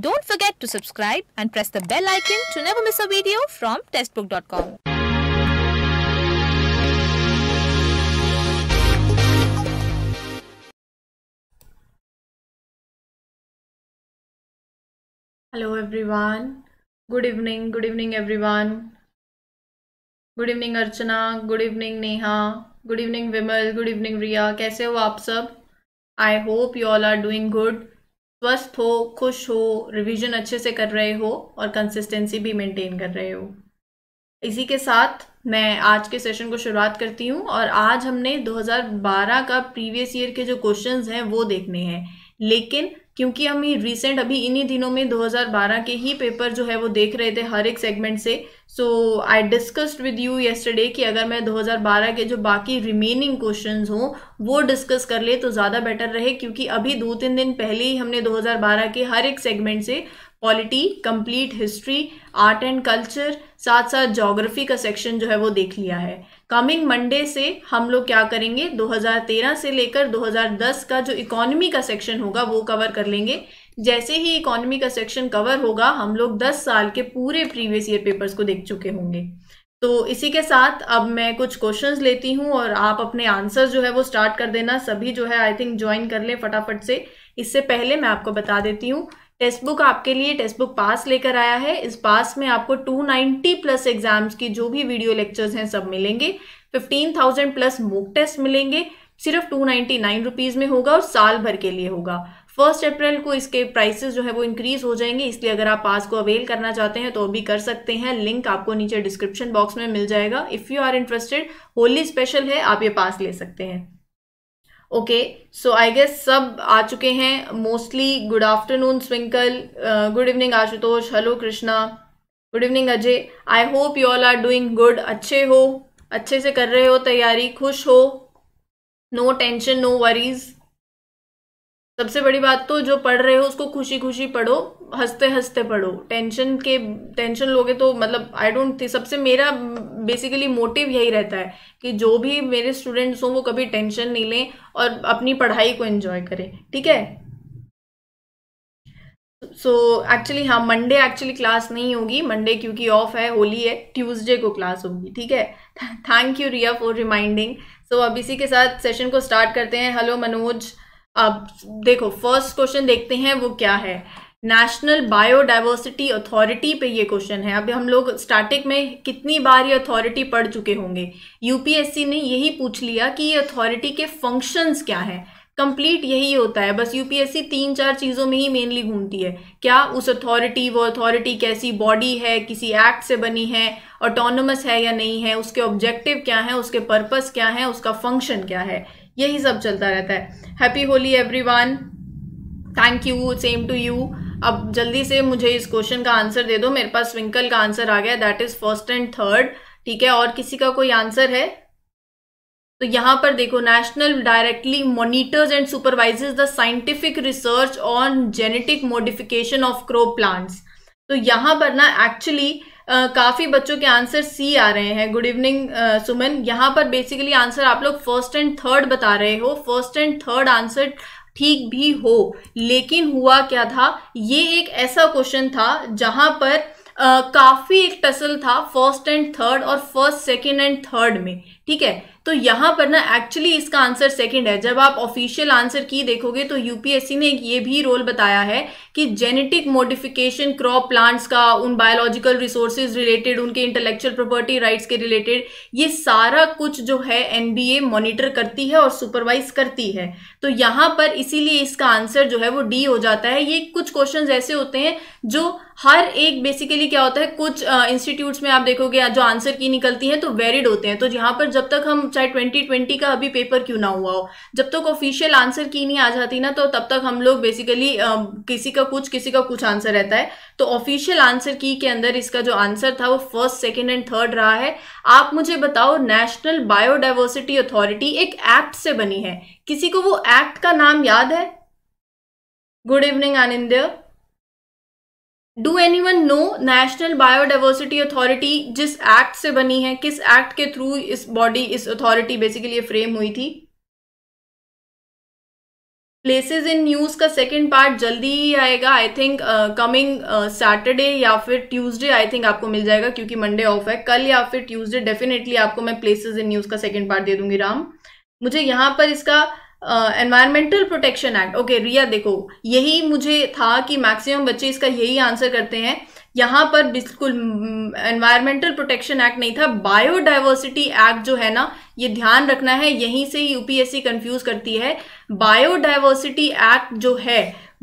Don't forget to subscribe and press the bell icon to never miss a video from testbook.com. Hello everyone. Good evening. Good evening everyone. Good evening Archana. Good evening Neha. Good evening Vimal. Good evening Ria. Kaise ho aap sab? I hope you all are doing good. स्वस्थ हो खुश हो revision अच्छे से कर रहे हो और कंसिस्टेंसी भी मेंटेन कर रहे हो इसी के साथ मैं आज के सेशन को शुरुआत करती हूँ और आज हमने 2012 का प्रीवियस ईयर के जो क्वेश्चंस हैं वो देखने हैं लेकिन क्योंकि हम रिसेंट अभी इन्हीं दिनों में 2012 के ही पेपर जो है वो देख रहे थे हर एक सेगमेंट से so I discussed with you yesterday कि अगर मैं 2012 के जो बाकी रिमेनिंग क्वेश्चंस हों वो डिस्कस कर ले तो ज़्यादा बेटर रहे क्योंकि अभी दो तीन दिन पहले ही हमने 2012 के हर एक सेगमेंट से polity complete history art and culture साथ साथ जोग्राफी का सेक्शन जो है वो देख लिया है कमिंग मंडे से हम लोग क्या करेंगे 2013 से लेकर 2010 का जो इकोनॉमी का सेक्शन होगा वो कवर कर लेंगे जैसे ही इकोनॉमी का सेक्शन कवर होगा हम लोग 10 साल के पूरे प्रीवियस ईयर पेपर्स को देख चुके होंगे तो इसी के साथ अब मैं कुछ क्वेश्चंस लेती हूँ और आप अपने आंसर जो है वो स्टार्ट कर देना सभी जो है आई थिंक ज्वाइन कर लें फटाफट से इससे पहले मैं आपको बता देती हूँ टेक्स्ट बुक आपके लिए टेक्स्ट बुक पास लेकर आया है इस पास में आपको 290 प्लस एग्जाम्स की जो भी वीडियो लेक्चर्स हैं सब मिलेंगे 15,000 प्लस मोक टेस्ट मिलेंगे सिर्फ टू नाइन्टी नाइन रुपीज़ में होगा और साल भर के लिए होगा फर्स्ट अप्रैल को इसके प्राइसेस जो है वो इंक्रीज हो जाएंगे इसलिए अगर आप पास को अवेल करना चाहते हैं तो भी कर सकते हैं लिंक आपको नीचे डिस्क्रिप्शन बॉक्स में मिल जाएगा if you are interested Holi special है आप ये पास ले सकते हैं ओके सो आई गेस सब आ चुके हैं mostly good afternoon Swinkal good evening Ashutosh hello Krishna good evening Ajay I hope you all are doing good अच्छे हो अच्छे से कर रहे हो तैयारी खुश हो नो टेंशन नो वरीज़ सबसे बड़ी बात तो जो पढ़ रहे हो उसको खुशी खुशी पढ़ो हंसते हंसते पढ़ो टेंशन के टेंशन लोगे तो मतलब आई डोंट थिंक सबसे मेरा बेसिकली मोटिव यही रहता है कि जो भी मेरे स्टूडेंट्स हों वो कभी टेंशन नहीं लें और अपनी पढ़ाई को एंजॉय करें ठीक है सो एक्चुअली हाँ मंडे एक्चुअली क्लास नहीं होगी मंडे क्योंकि ऑफ है होली है ट्यूसडे को क्लास होगी ठीक है thank you Riya for reminding so अब इसी के साथ सेशन को स्टार्ट करते हैं हेलो मनोज अब देखो फर्स्ट क्वेश्चन देखते हैं वो क्या है नेशनल बायोडाइवर्सिटी अथॉरिटी पे ये क्वेश्चन है अभी हम लोग स्टार्टिंग में कितनी बार ये अथॉरिटी पढ़ चुके होंगे यूपीएससी ने यही पूछ लिया कि ये अथॉरिटी के फंक्शंस क्या हैं कंप्लीट यही होता है बस यूपीएससी तीन चार चीज़ों में ही मेनली घूमती है क्या उस अथॉरिटी वो अथॉरिटी कैसी बॉडी है किसी एक्ट से बनी है ऑटोनमस है या नहीं है उसके ऑब्जेक्टिव क्या है उसके पर्पस क्या है उसका फंक्शन क्या है यही सब चलता रहता है happy Holi one thank you same to you अब जल्दी से मुझे इस क्वेश्चन का आंसर दे दो मेरे पास ट्विंकल का आंसर आ गया that is first and third ठीक है और किसी का कोई आंसर है तो यहां पर देखो national directly monitors and supervise the scientific research on genetic modification of crop plants तो यहां पर ना एक्चुअली काफ़ी बच्चों के आंसर सी आ रहे हैं गुड इवनिंग सुमन यहाँ पर बेसिकली आंसर आप लोग फर्स्ट एंड थर्ड बता रहे हो फर्स्ट एंड थर्ड आंसर ठीक भी हो लेकिन हुआ क्या था ये एक ऐसा क्वेश्चन था जहाँ पर uh, काफ़ी एक टसल था फर्स्ट एंड थर्ड और फर्स्ट सेकेंड एंड थर्ड में ठीक है तो यहाँ पर ना एक्चुअली इसका आंसर सेकंड है जब आप ऑफिशियल आंसर की देखोगे तो यूपीएससी ने ये भी रोल बताया है कि जेनेटिक मोडिफिकेशन क्रॉप प्लांट्स का उन बायोलॉजिकल रिसोर्स रिलेटेड उनके इंटेलेक्चुअल प्रॉपर्टी राइट्स के रिलेटेड ये सारा कुछ जो है एनबीए मॉनिटर करती है और सुपरवाइज करती है तो यहाँ पर इसीलिए इसका आंसर जो है वो डी हो जाता है ये कुछ क्वेश्चन ऐसे होते हैं जो हर एक बेसिकली क्या होता है कुछ इंस्टीट्यूट्स uh, में आप देखोगे जो आंसर की निकलती है तो वेरिड होते हैं तो यहाँ पर जब तक हम चाहे ट्वेंटी ट्वेंटी का अभी पेपर क्यों ना हुआ हो जब तक ऑफिशियल आंसर की नहीं आ जाती ना तो तब तक हम लोग बेसिकली uh, किसी का का कुछ किसी का कुछ आंसर रहता है तो ऑफिशियल आंसर की के अंदर इसका जो आंसर था वो फर्स्ट सेकेंड एंड थर्ड रहा है आप मुझे बताओ नेशनल बायोडाइवर्सिटी अथॉरिटी एक एक्ट से बनी है किसी को वो एक्ट का नाम याद है good evening Anind do anyone know national biodiversity authority जिस एक्ट से बनी है किस एक्ट के थ्रू इस बॉडी इस अथॉरिटी बेसिकली फ्रेम हुई थी प्लेसेज इन न्यूज का सेकेंड पार्ट जल्दी ही आएगा आई थिंक कमिंग सैटरडे या फिर ट्यूजडे आई थिंक आपको मिल जाएगा क्योंकि मंडे ऑफ है कल या फिर ट्यूजडे डेफिनेटली आपको मैं प्लेसेज इन न्यूज का सेकेंड पार्ट दे दूंगी राम मुझे यहाँ पर इसका environmental protection act okay Riya देखो यही मुझे था कि मैक्सिमम बच्चे इसका यही आंसर करते हैं यहाँ पर बिल्कुल एनवायरमेंटल प्रोटेक्शन एक्ट नहीं था बायोडाइवर्सिटी एक्ट जो है ना ये ध्यान रखना है यहीं से यूपीएससी कंफ्यूज करती है बायोडाइवर्सिटी एक्ट जो है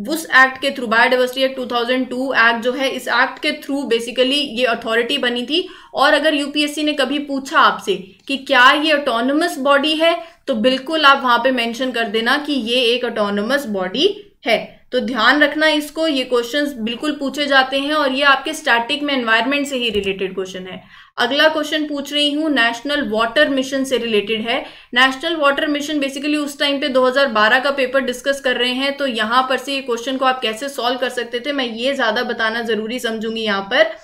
उस एक्ट के थ्रू बायोडाइवर्सिटी एक्ट 2002 एक्ट जो है इस एक्ट के थ्रू बेसिकली ये अथॉरिटी बनी थी और अगर यूपीएससी ने कभी पूछा आपसे कि क्या ये ऑटोनमस बॉडी है तो बिल्कुल आप वहां पे मेंशन कर देना कि ये एक ऑटोनमस बॉडी है तो ध्यान रखना इसको ये क्वेश्चंस बिल्कुल पूछे जाते हैं और ये आपके स्टैटिक में एनवायरमेंट से ही रिलेटेड क्वेश्चन है अगला क्वेश्चन पूछ रही हूँ नेशनल वाटर मिशन से रिलेटेड है नेशनल वाटर मिशन बेसिकली उस टाइम पे 2012 का पेपर डिस्कस कर रहे हैं तो यहाँ पर से ये क्वेश्चन को आप कैसे सॉल्व कर सकते थे मैं ये ज़्यादा बताना ज़रूरी समझूंगी यहाँ पर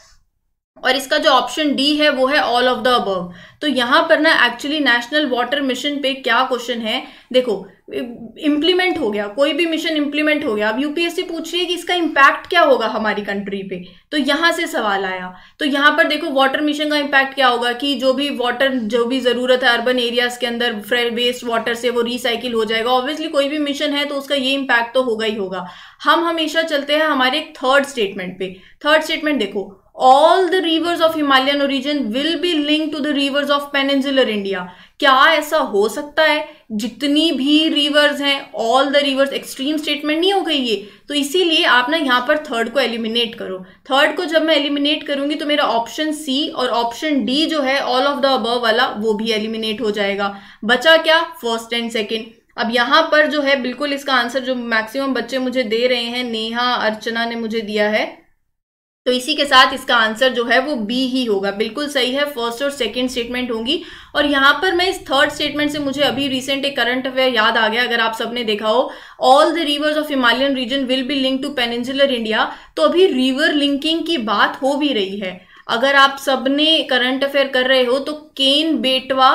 और इसका जो ऑप्शन डी है वो है ऑल ऑफ द अबव तो यहाँ पर ना एक्चुअली नेशनल वाटर मिशन पे क्या क्वेश्चन है देखो इम्प्लीमेंट हो गया कोई भी मिशन इम्प्लीमेंट हो गया अब यूपीएससी पूछ रही है कि इसका इम्पैक्ट क्या होगा हमारी कंट्री पे तो यहाँ से सवाल आया तो यहाँ पर देखो वाटर मिशन का इम्पैक्ट क्या होगा कि जो भी वाटर जो भी ज़रूरत है अर्बन एरियाज के अंदर वेस्ट वाटर से वो रिसाइकिल हो जाएगा ऑब्वियसली कोई भी मिशन है तो उसका ये इम्पैक्ट तो होगा ही होगा हम हमेशा चलते हैं हमारे थर्ड स्टेटमेंट पे थर्ड स्टेटमेंट देखो all the rivers of Himalayan origin will be link to the rivers of peninsular India क्या ऐसा हो सकता है जितनी भी रिवर्स हैं all the rivers extreme statement नहीं हो गई ये तो इसीलिए आप ना यहाँ पर थर्ड को एलिमिनेट करो थर्ड को जब मैं एलिमिनेट करूंगी तो मेरा ऑप्शन सी और ऑप्शन डी जो है ऑल ऑफ द अबव वाला वो भी एलिमिनेट हो जाएगा बचा क्या फर्स्ट एंड सेकेंड अब यहाँ पर जो है बिल्कुल इसका आंसर जो मैक्सिमम बच्चे मुझे दे रहे हैं नेहा अर्चना ने मुझे दिया है तो इसी के साथ इसका आंसर जो है वो बी ही होगा बिल्कुल सही है फर्स्ट और सेकंड स्टेटमेंट होंगी और यहाँ पर मैं इस थर्ड स्टेटमेंट से मुझे अभी रिसेंट एक करंट अफेयर याद आ गया अगर आप सबने देखा हो all the rivers of Himalayan region will be link to peninsular India तो अभी रिवर लिंकिंग की बात हो भी रही है अगर आप सबने करंट अफेयर कर रहे हो तो केन बेटवा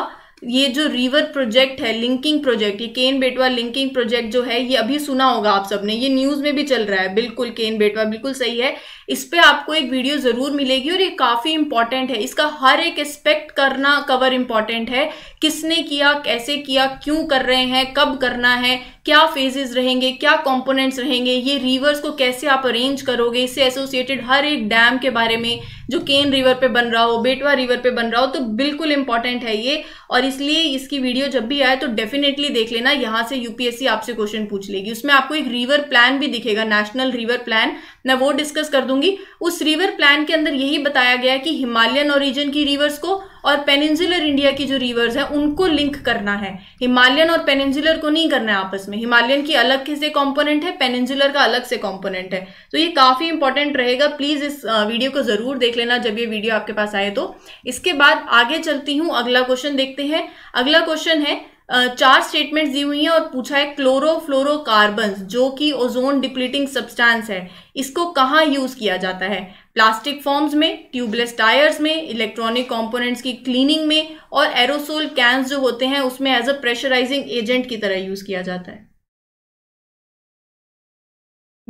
ये जो रिवर प्रोजेक्ट है लिंकिंग प्रोजेक्ट ये केन बेटवा लिंकिंग प्रोजेक्ट जो है ये अभी सुना होगा आप सबने ये न्यूज़ में भी चल रहा है बिल्कुल केन बेटवा बिल्कुल सही है इस पर आपको एक वीडियो ज़रूर मिलेगी और ये काफ़ी इंपॉर्टेंट है इसका हर एक एस्पेक्ट करना कवर इंपॉर्टेंट है किसने किया कैसे किया क्यों कर रहे हैं कब करना है क्या फेजेस रहेंगे क्या कंपोनेंट्स रहेंगे ये रिवर्स को कैसे आप अरेंज करोगे इससे एसोसिएटेड हर एक डैम के बारे में जो केन रिवर पे बन रहा हो बेटवा रिवर पे बन रहा हो तो बिल्कुल इंपॉर्टेंट है ये और इसलिए इसकी वीडियो जब भी आए तो डेफिनेटली देख लेना यहाँ से यूपीएससी आपसे क्वेश्चन पूछ लेगी उसमें आपको एक रिवर प्लान भी दिखेगा नेशनल रिवर प्लान मैं वो डिस्कस कर दूंगी उस रिवर प्लान के अंदर यही बताया गया कि हिमालयन ओरिजन की रिवर्स को और पेनिनसुलर इंडिया की जो रिवर्स है उनको लिंक करना है हिमालयन और पेनिनसुलर को नहीं करना है आपस में हिमालयन की अलग से कॉम्पोनेंट है पेनिनसुलर का अलग से कॉम्पोनेंट है तो ये काफ़ी इंपॉर्टेंट रहेगा प्लीज़ इस वीडियो को ज़रूर देख लेना जब ये वीडियो आपके पास आए तो इसके बाद आगे चलती हूँ अगला क्वेश्चन देखते हैं अगला क्वेश्चन है चार स्टेटमेंट्स दी हुई हैं और पूछा है क्लोरो कार्बन जो कि ओजोन डिप्लीटिंग सब्सटेंस है इसको कहाँ यूज़ किया जाता है प्लास्टिक फॉर्म्स में ट्यूबलेस टायर्स में इलेक्ट्रॉनिक कंपोनेंट्स की क्लीनिंग में और एरोसोल कैंस जो होते हैं उसमें एज अ प्रेशराइजिंग एजेंट की तरह यूज़ किया जाता है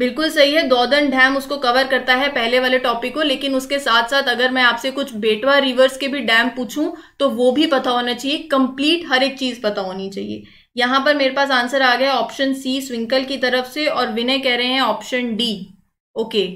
बिल्कुल सही है दौदन डैम उसको कवर करता है पहले वाले टॉपिक को लेकिन उसके साथ साथ अगर मैं आपसे कुछ बेटवा रिवर्स के भी डैम पूछूं तो वो भी पता होना चाहिए कंप्लीट हर एक चीज पता होनी चाहिए यहाँ पर मेरे पास आंसर आ गया ऑप्शन सी स्विंकल की तरफ से और विनय कह रहे हैं ऑप्शन डी ओके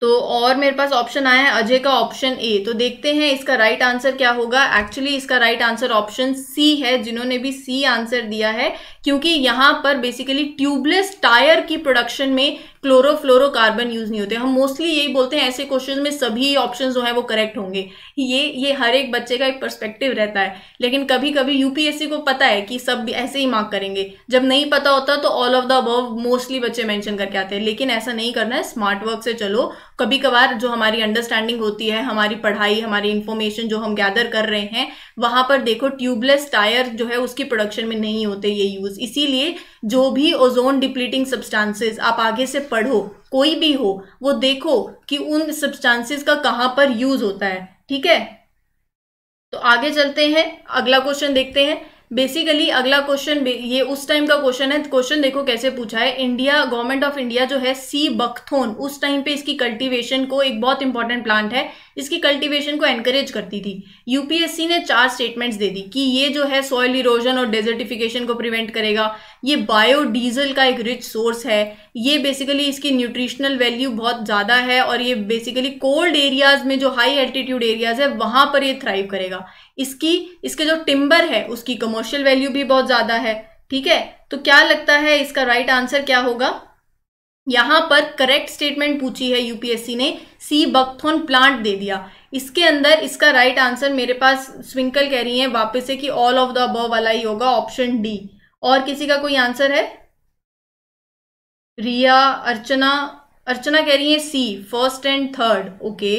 तो और मेरे पास ऑप्शन आया है अजय का ऑप्शन ए तो देखते हैं इसका राइट right आंसर क्या होगा एक्चुअली इसका राइट आंसर ऑप्शन सी है जिन्होंने भी सी आंसर दिया है क्योंकि यहाँ पर बेसिकली ट्यूबलेस टायर की प्रोडक्शन में क्लोरोफ्लोरोकार्बन यूज नहीं होते हम मोस्टली यही बोलते हैं ऐसे क्वेश्चन में सभी ऑप्शन जो है वो करेक्ट होंगे ये ये हर एक बच्चे का एक परस्पेक्टिव रहता है लेकिन कभी कभी यूपीएससी को पता है कि सब ऐसे ही मार्क करेंगे जब नहीं पता होता तो all of the above mostly बच्चे मैंशन करके आते हैं लेकिन ऐसा नहीं करना है स्मार्ट वर्क से चलो कभी कभार जो हमारी अंडरस्टैंडिंग होती है हमारी पढ़ाई हमारी इन्फॉर्मेशन जो हम गैदर कर रहे हैं वहां पर देखो ट्यूबलेस टायर जो है उसकी प्रोडक्शन में नहीं होते ये यूज़ इसीलिए जो भी ओजोन डिप्लीटिंग सब्सटेंसेस आप आगे से पढ़ो कोई भी हो वो देखो कि उन सब्सटेंसेस का कहाँ पर यूज़ होता है ठीक है तो आगे चलते हैं अगला क्वेश्चन देखते हैं बेसिकली अगला क्वेश्चन ये उस टाइम का क्वेश्चन है क्वेश्चन देखो कैसे पूछा है इंडिया गवर्नमेंट ऑफ इंडिया जो है सी बख्थोन उस टाइम पे इसकी कल्टीवेशन को एक बहुत इंपॉर्टेंट प्लांट है इसकी कल्टीवेशन को एनकरेज करती थी यूपीएससी ने चार स्टेटमेंट्स दे दी कि ये जो है सॉयल इरोजन और डेजर्टिफिकेशन को प्रिवेंट करेगा ये बायोडीजल का एक रिच सोर्स है ये बेसिकली इसकी न्यूट्रिशनल वैल्यू बहुत ज़्यादा है और ये बेसिकली कोल्ड एरियाज में जो हाई एल्टीट्यूड एरियाज है वहाँ पर ये थ्राइव करेगा इसकी इसके जो टिम्बर है उसकी कमर्शियल वैल्यू भी बहुत ज्यादा है ठीक है तो क्या लगता है इसका राइट right आंसर क्या होगा यहां पर करेक्ट स्टेटमेंट पूछी है यूपीएससी ने सी बक्थोन प्लांट दे दिया इसके अंदर इसका राइट right आंसर मेरे पास स्विंकल कह रही है वापस से कि ऑल ऑफ द अब वाला ही होगा ऑप्शन डी और किसी का कोई आंसर है रिया अर्चना अर्चना कह रही है C first and third okay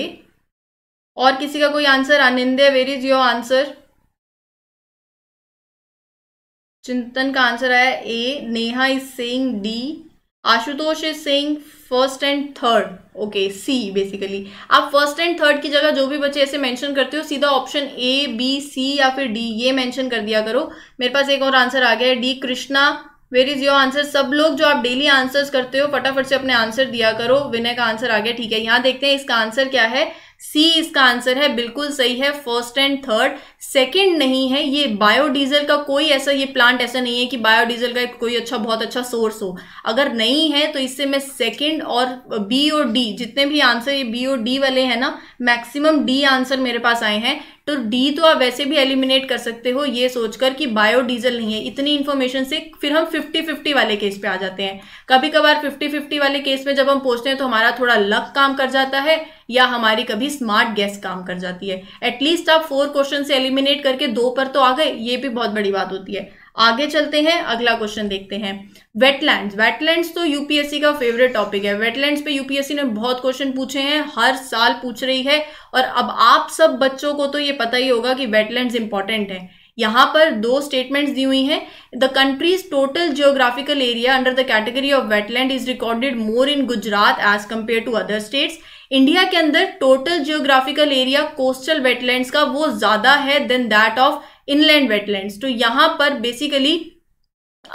और किसी का कोई answer Aninde where is your answer Chintan का आंसर आया A Neha is saying D Ashutosh is saying first and third okay C basically आप फर्स्ट एंड थर्ड की जगह जो भी बच्चे ऐसे मेंशन करते हो सीधा ऑप्शन ए बी सी या फिर डी ये मेंशन कर दिया करो मेरे पास एक और आंसर आ गया है D Krishna where is your answer सब लोग जो आप डेली आंसर्स करते हो फटाफट से अपने आंसर दिया करो विनय का आंसर आ गया ठीक है यहाँ देखते हैं इसका आंसर क्या है सी इसका आंसर है बिल्कुल सही है फर्स्ट एंड थर्ड सेकंड नहीं है ये बायोडीजल का कोई ऐसा ये प्लांट ऐसा नहीं है कि बायोडीजल का कोई अच्छा बहुत अच्छा सोर्स हो अगर नहीं है तो इससे मैं सेकंड और बी और डी जितने भी आंसर ये बी और डी वाले हैं ना मैक्सिमम डी आंसर मेरे पास आए हैं तो डी तो आप वैसे भी एलिमिनेट कर सकते हो ये सोचकर कि बायोडीजल नहीं है इतनी इन्फॉर्मेशन से फिर हम फिफ्टी फिफ्टी वाले केस पे आ जाते हैं कभी कभार फिफ्टी फिफ्टी वाले केस में जब हम पहुंचते हैं तो हमारा थोड़ा लक काम कर जाता है या हमारी कभी स्मार्ट गैस काम कर जाती है एटलीस्ट आप फोर क्वेश्चन से एलिमिनेट करके दो पर तो आ गए ये भी बहुत बड़ी बात होती है आगे चलते हैं अगला क्वेश्चन देखते हैं वेटलैंड्स वेटलैंड्स तो यूपीएससी का फेवरेट टॉपिक है वेटलैंड्स पे यूपीएससी ने बहुत क्वेश्चन पूछे हैं हर साल पूछ रही है और अब आप सब बच्चों को तो ये पता ही होगा कि वेटलैंड्स इंपॉर्टेंट है यहाँ पर दो स्टेटमेंट्स दी हुई हैं the country's total geographical area under the category of wetland is recorded more in Gujarat as compare to other states India के अंदर total geographical area coastal wetlands का वो ज्यादा है than that of inland wetland तो यहाँ पर बेसिकली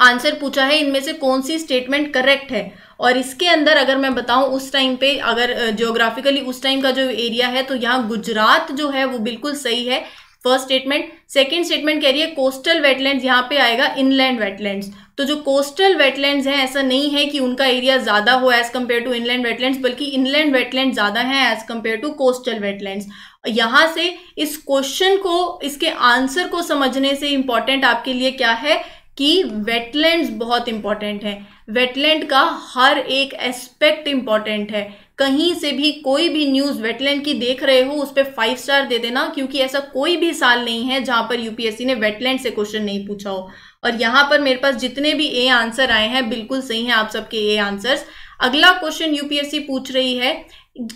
आंसर पूछा है इनमें से कौन सी स्टेटमेंट करेक्ट है और इसके अंदर अगर मैं बताऊं उस टाइम पे अगर जियोग्राफिकली उस टाइम का जो एरिया है तो यहाँ गुजरात जो है वो बिल्कुल सही है फर्स्ट स्टेटमेंट सेकंड स्टेटमेंट कह रही है कोस्टल वेटलैंड्स यहाँ पे आएगा इनलैंड वेटलैंड्स तो जो कोस्टल वेटलैंड्स हैं ऐसा नहीं है कि उनका एरिया ज़्यादा हो as compare to inland wetlands बल्कि इनलैंड वेटलैंड ज़्यादा है as compare to coastal wetlands यहाँ से इस क्वेश्चन को इसके आंसर को समझने से इम्पॉर्टेंट आपके लिए क्या है कि वेटलैंड्स बहुत इंपॉर्टेंट है वेटलैंड का हर एक एस्पेक्ट इंपॉर्टेंट है कहीं से भी कोई भी न्यूज वेटलैंड की देख रहे हो उस पर फाइव स्टार दे देना क्योंकि ऐसा कोई भी साल नहीं है जहां पर यूपीएससी ने वेटलैंड से क्वेश्चन नहीं पूछा हो और यहाँ पर मेरे पास जितने भी ए आंसर आए हैं बिल्कुल सही है आप सबके ए आंसर्स अगला क्वेश्चन यूपीएससी पूछ रही है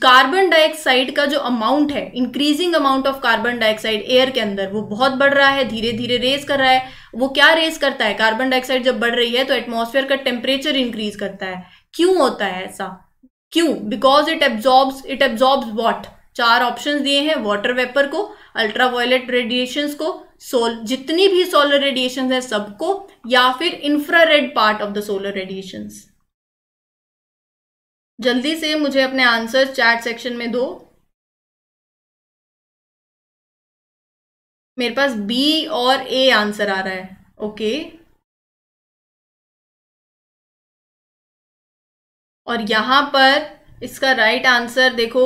कार्बन डाइऑक्साइड का जो अमाउंट है increasing amount of carbon dioxide air के अंदर वो बहुत बढ़ रहा है धीरे धीरे रेस कर रहा है वो क्या रेस करता है कार्बन डाइऑक्साइड जब बढ़ रही है तो एटमोसफेयर का टेम्परेचर इंक्रीज करता है क्यों होता है ऐसा क्यों because it absorb it absorb what चार ऑप्शन दिए हैं वाटर वेपर को अल्ट्रा वायलेट रेडिएशन को सोल जितनी भी सोलर रेडिएशन है सबको या फिर infrared part of the solar radiations जल्दी से मुझे अपने आंसर चैट सेक्शन में दो मेरे पास बी और ए आंसर आ रहा है ओके और यहां पर इसका राइट आंसर देखो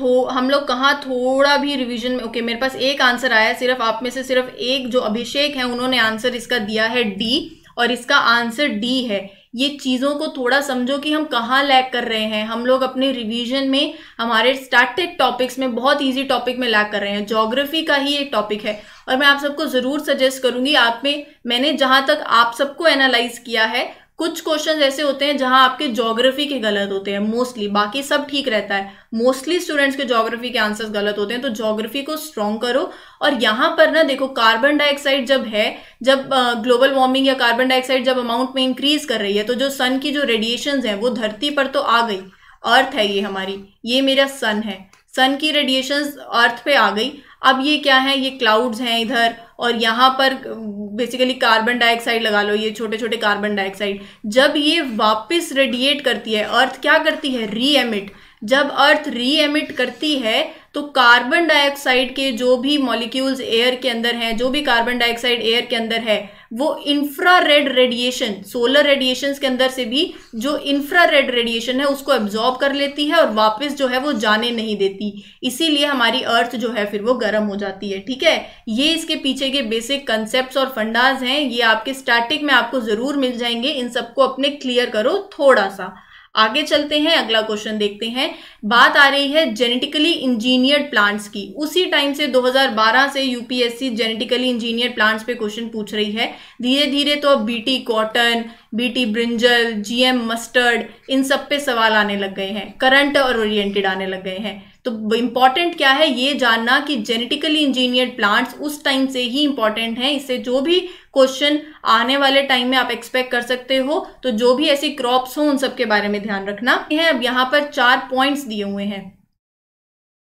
थो हम लोग कहाँ थोड़ा भी रिवीजन में ओके मेरे पास एक आंसर आया है सिर्फ आप में से सिर्फ एक जो अभिषेक है उन्होंने आंसर इसका दिया है डी और इसका आंसर डी है ये चीज़ों को थोड़ा समझो कि हम कहाँ लैक कर रहे हैं हम लोग अपने रिवीजन में हमारे स्टार्टेड टॉपिक्स में बहुत इजी टॉपिक में लैक कर रहे हैं जोग्राफी का ही एक टॉपिक है और मैं आप सबको ज़रूर सजेस्ट करूँगी आप में मैंने जहाँ तक आप सबको एनालाइज किया है कुछ क्वेश्चन ऐसे होते हैं जहां आपके ज्योग्राफी के गलत होते हैं मोस्टली बाकी सब ठीक रहता है मोस्टली स्टूडेंट्स के जोग्राफी के आंसर्स गलत होते हैं तो ज्योग्राफी को स्ट्रॉन्ग करो और यहाँ पर ना देखो कार्बन डाइऑक्साइड जब है जब ग्लोबल वार्मिंग या कार्बन डाइऑक्साइड जब अमाउंट में इंक्रीज कर रही है तो जो सन की जो रेडिएशन है वो धरती पर तो आ गई अर्थ है ये हमारी ये मेरा सन है सन की रेडिएशन अर्थ पे आ गई अब ये क्या है ये क्लाउड्स हैं इधर और यहाँ पर बेसिकली कार्बन डाइऑक्साइड लगा लो ये छोटे छोटे कार्बन डाइऑक्साइड जब ये वापस रेडिएट करती है अर्थ क्या करती है री जब अर्थ री करती है तो कार्बन डाइऑक्साइड के जो भी मॉलिक्यूल्स एयर के अंदर हैं जो भी कार्बन डाइऑक्साइड एयर के अंदर है वो infrared radiation solar radiation के अंदर से भी जो इंफ्रा रेड रेडिएशन है उसको एब्जॉर्ब कर लेती है और वापस जो है वो जाने नहीं देती इसीलिए हमारी अर्थ जो है फिर वो गर्म हो जाती है ठीक है ये इसके पीछे के बेसिक कंसेप्ट और फंडाज हैं ये आपके स्टार्टिंग में आपको ज़रूर मिल जाएंगे इन सबको अपने क्लियर करो थोड़ा सा आगे चलते हैं अगला क्वेश्चन देखते हैं बात आ रही है जेनेटिकली इंजीनियर्ड प्लांट्स की उसी टाइम से 2012 से यूपीएससी जेनेटिकली इंजीनियर्ड प्लांट्स पे क्वेश्चन पूछ रही है धीरे धीरे तो अब BT cotton BT brinjal GM mustard इन सब पे सवाल आने लग गए हैं करंट और ओरिएंटेड आने लग गए हैं तो इम्पॉर्टेंट क्या है ये जानना कि जेनेटिकली इंजीनियर्ड प्लांट्स उस टाइम से ही इंपॉर्टेंट हैं इससे जो भी क्वेश्चन आने वाले टाइम में आप एक्सपेक्ट कर सकते हो तो जो भी ऐसी क्रॉप्स हो उन सबके बारे में ध्यान रखना है अब यहाँ पर चार पॉइंट्स दिए हुए हैं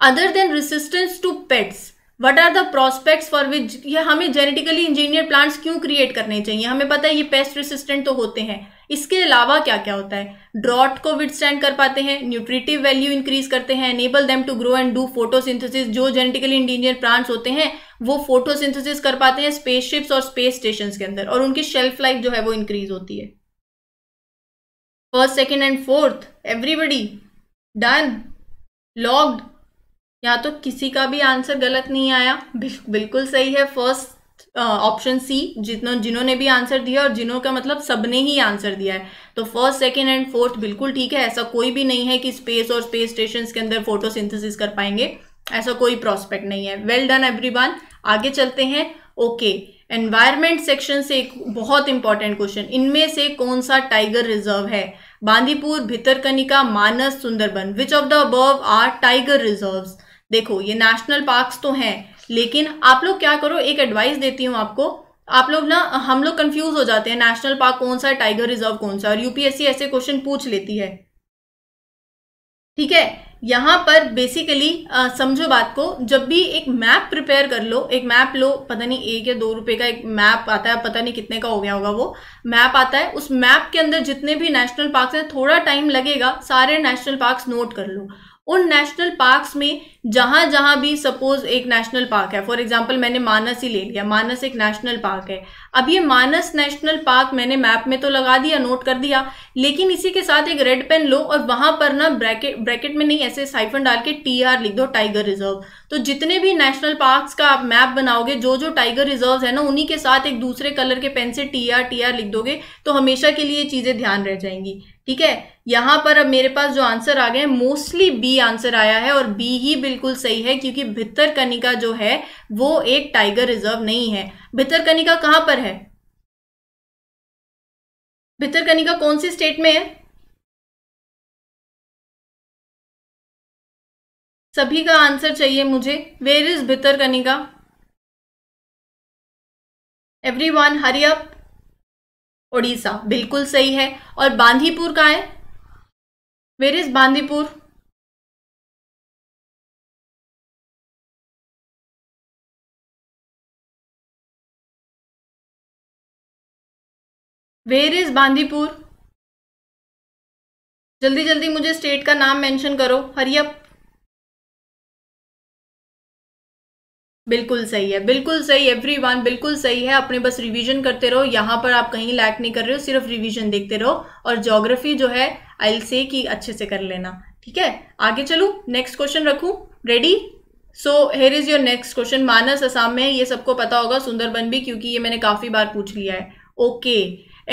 other than resistance to pests what are the prospect for which ये हमें जेनेटिकली इंजीनियर प्लांट्स क्यों क्रिएट करने चाहिए हमें पता है ये पेस्ट रेसिस्टेंट तो होते हैं इसके अलावा क्या क्या होता है ड्रॉट को विट स्टैंड कर पाते हैं न्यूट्रिटिव वैल्यू इंक्रीज करते हैं enable them to grow and do photosynthesis जो जेनेटिकली इंजीनियर प्लांट्स होते हैं वो फोटोसिंथेसिस कर पाते हैं स्पेसशिप्स और स्पेस स्टेशन के अंदर और उनकी शेल्फ लाइफ जो है वो इंक्रीज होती है first second and fourth everybody done logged यहाँ तो किसी का भी आंसर गलत नहीं आया बिल, बिल्कुल सही है फर्स्ट ऑप्शन सी जितना जिन्होंने भी आंसर दिया और जिन्हों का मतलब सबने ही आंसर दिया है तो फर्स्ट सेकेंड एंड फोर्थ बिल्कुल ठीक है ऐसा कोई भी नहीं है कि स्पेस और स्पेस स्टेशन के अंदर फोटोसिंथेसिस कर पाएंगे ऐसा कोई प्रॉस्पेक्ट नहीं है वेल डन एवरीवन आगे चलते हैं ओके एनवायरमेंट सेक्शन से एक बहुत इंपॉर्टेंट क्वेश्चन इनमें से कौन सा टाइगर रिजर्व है Bandipur Bhitarkanika Manas Sundarban which of the above are tiger reserve देखो ये नेशनल पार्क्स तो हैं लेकिन आप लोग क्या करो एक एडवाइस देती हूँ आपको आप लोग ना हम लोग कंफ्यूज हो जाते हैं नेशनल पार्क कौन सा है टाइगर रिजर्व कौन सा और यूपीएससी ऐसे क्वेश्चन पूछ लेती है ठीक है यहाँ पर बेसिकली समझो बात को जब भी एक मैप प्रिपेयर कर लो एक मैप लो पता नहीं एक या दो रुपए का एक मैप आता है पता नहीं कितने का हो गया होगा वो मैप आता है उस मैप के अंदर जितने भी नेशनल पार्क्स हैं थोड़ा टाइम लगेगा सारे नेशनल पार्क्स नोट कर लो उन नेशनल पार्क्स में जहाँ जहाँ भी सपोज एक नेशनल पार्क है फॉर एग्जांपल मैंने मानस ही ले लिया मानस एक नेशनल पार्क है अब ये मानस नेशनल पार्क मैंने मैप में तो लगा दिया नोट कर दिया लेकिन इसी के साथ एक रेड पेन लो और वहाँ पर ना ब्रैकेट ब्रैकेट में नहीं ऐसे साइफन डाल के टी आर लिख दो टाइगर रिजर्व तो जितने भी नेशनल पार्क का आप मैप बनाओगे जो जो टाइगर रिजर्व है ना उन्हीं के साथ एक दूसरे कलर के पेन से टी आर टी आर लिख दोगे तो हमेशा के लिए चीज़ें ध्यान रह जाएंगी ठीक है यहाँ पर अब मेरे पास जो आंसर आ गए मोस्टली बी आंसर आया है और बी ही बिल्कुल सही है क्योंकि भितर कनिका जो है वो एक टाइगर रिजर्व नहीं है भितर कनिका कहाँ पर है भितर कनिका कौन सी स्टेट में है सभी का आंसर चाहिए मुझे वेर इज भितर कनिका एवरी वन हरिया उड़ीसा बिल्कुल सही है और बांदीपुर कहाँ है where is Bandipur where is Bandipur जल्दी जल्दी मुझे स्टेट का नाम मेंशन करो हरियप बिल्कुल सही है बिल्कुल सही एवरी वन बिल्कुल सही है अपने बस रिवीजन करते रहो यहाँ पर आप कहीं लैक नहीं कर रहे हो सिर्फ रिवीजन देखते रहो और ज्योग्राफी जो है आई से कि अच्छे से कर लेना ठीक है आगे चलूँ नेक्स्ट क्वेश्चन रखूँ ready so here is your next question Manas Assam में ये सबको पता होगा सुंदरबन भी क्योंकि ये मैंने काफ़ी बार पूछ लिया है ओके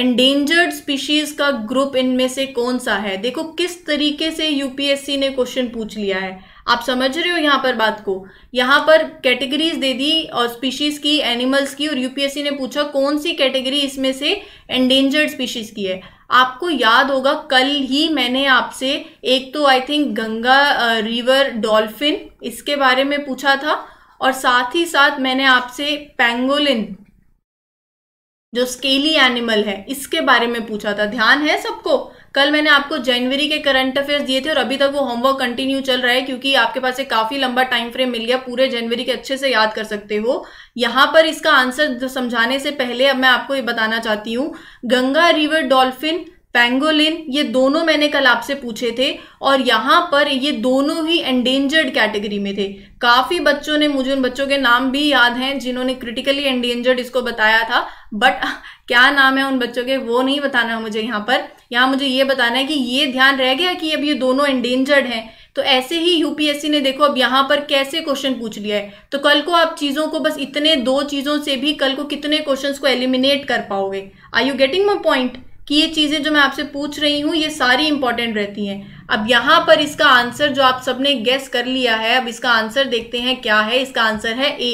एंडेंजर्ड स्पीशीज का ग्रुप इनमें से कौन सा है देखो किस तरीके से यूपीएससी ने क्वेश्चन पूछ लिया है आप समझ रहे हो यहाँ पर बात को यहाँ पर कैटेगरीज दे दी और स्पीशीज की एनिमल्स की और यूपीएससी ने पूछा कौन सी कैटेगरी इसमें से एंडेंजर्ड स्पीशीज की है आपको याद होगा कल ही मैंने आपसे एक तो I think Ganga river dolphin इसके बारे में पूछा था और साथ ही साथ मैंने आपसे पेंगोलिन जो स्केली एनिमल है इसके बारे में पूछा था ध्यान है सबको कल मैंने आपको जनवरी के करंट अफेयर्स दिए थे और अभी तक वो होमवर्क कंटिन्यू चल रहा है क्योंकि आपके पास एक काफी लंबा टाइम फ्रेम मिल गया पूरे जनवरी के अच्छे से याद कर सकते हो यहाँ पर इसका आंसर समझाने से पहले अब मैं आपको ये बताना चाहती हूँ गंगा रिवर डॉल्फिन पेंगोलिन ये दोनों मैंने कल आपसे पूछे थे और यहाँ पर ये दोनों ही एंडेंजर्ड कैटेगरी में थे काफ़ी बच्चों ने मुझे उन बच्चों के नाम भी याद हैं जिन्होंने क्रिटिकली एंडेंजर्ड इसको बताया था बट क्या नाम है उन बच्चों के वो नहीं बताना है मुझे यहाँ पर यहाँ मुझे ये बताना है कि ये ध्यान रह गया कि अब ये दोनों एंडेंजर्ड हैं तो ऐसे ही यूपीएससी ने देखो अब यहाँ पर कैसे क्वेश्चन पूछ लिया है तो कल को आप चीज़ों को बस इतने दो चीज़ों से भी कल को कितने क्वेश्चन को एलिमिनेट कर पाओगे are you getting my point कि ये चीज़ें जो मैं आपसे पूछ रही हूँ ये सारी इंपॉर्टेंट रहती हैं अब यहाँ पर इसका आंसर जो आप सबने गेस कर लिया है अब इसका आंसर देखते हैं क्या है इसका आंसर है ए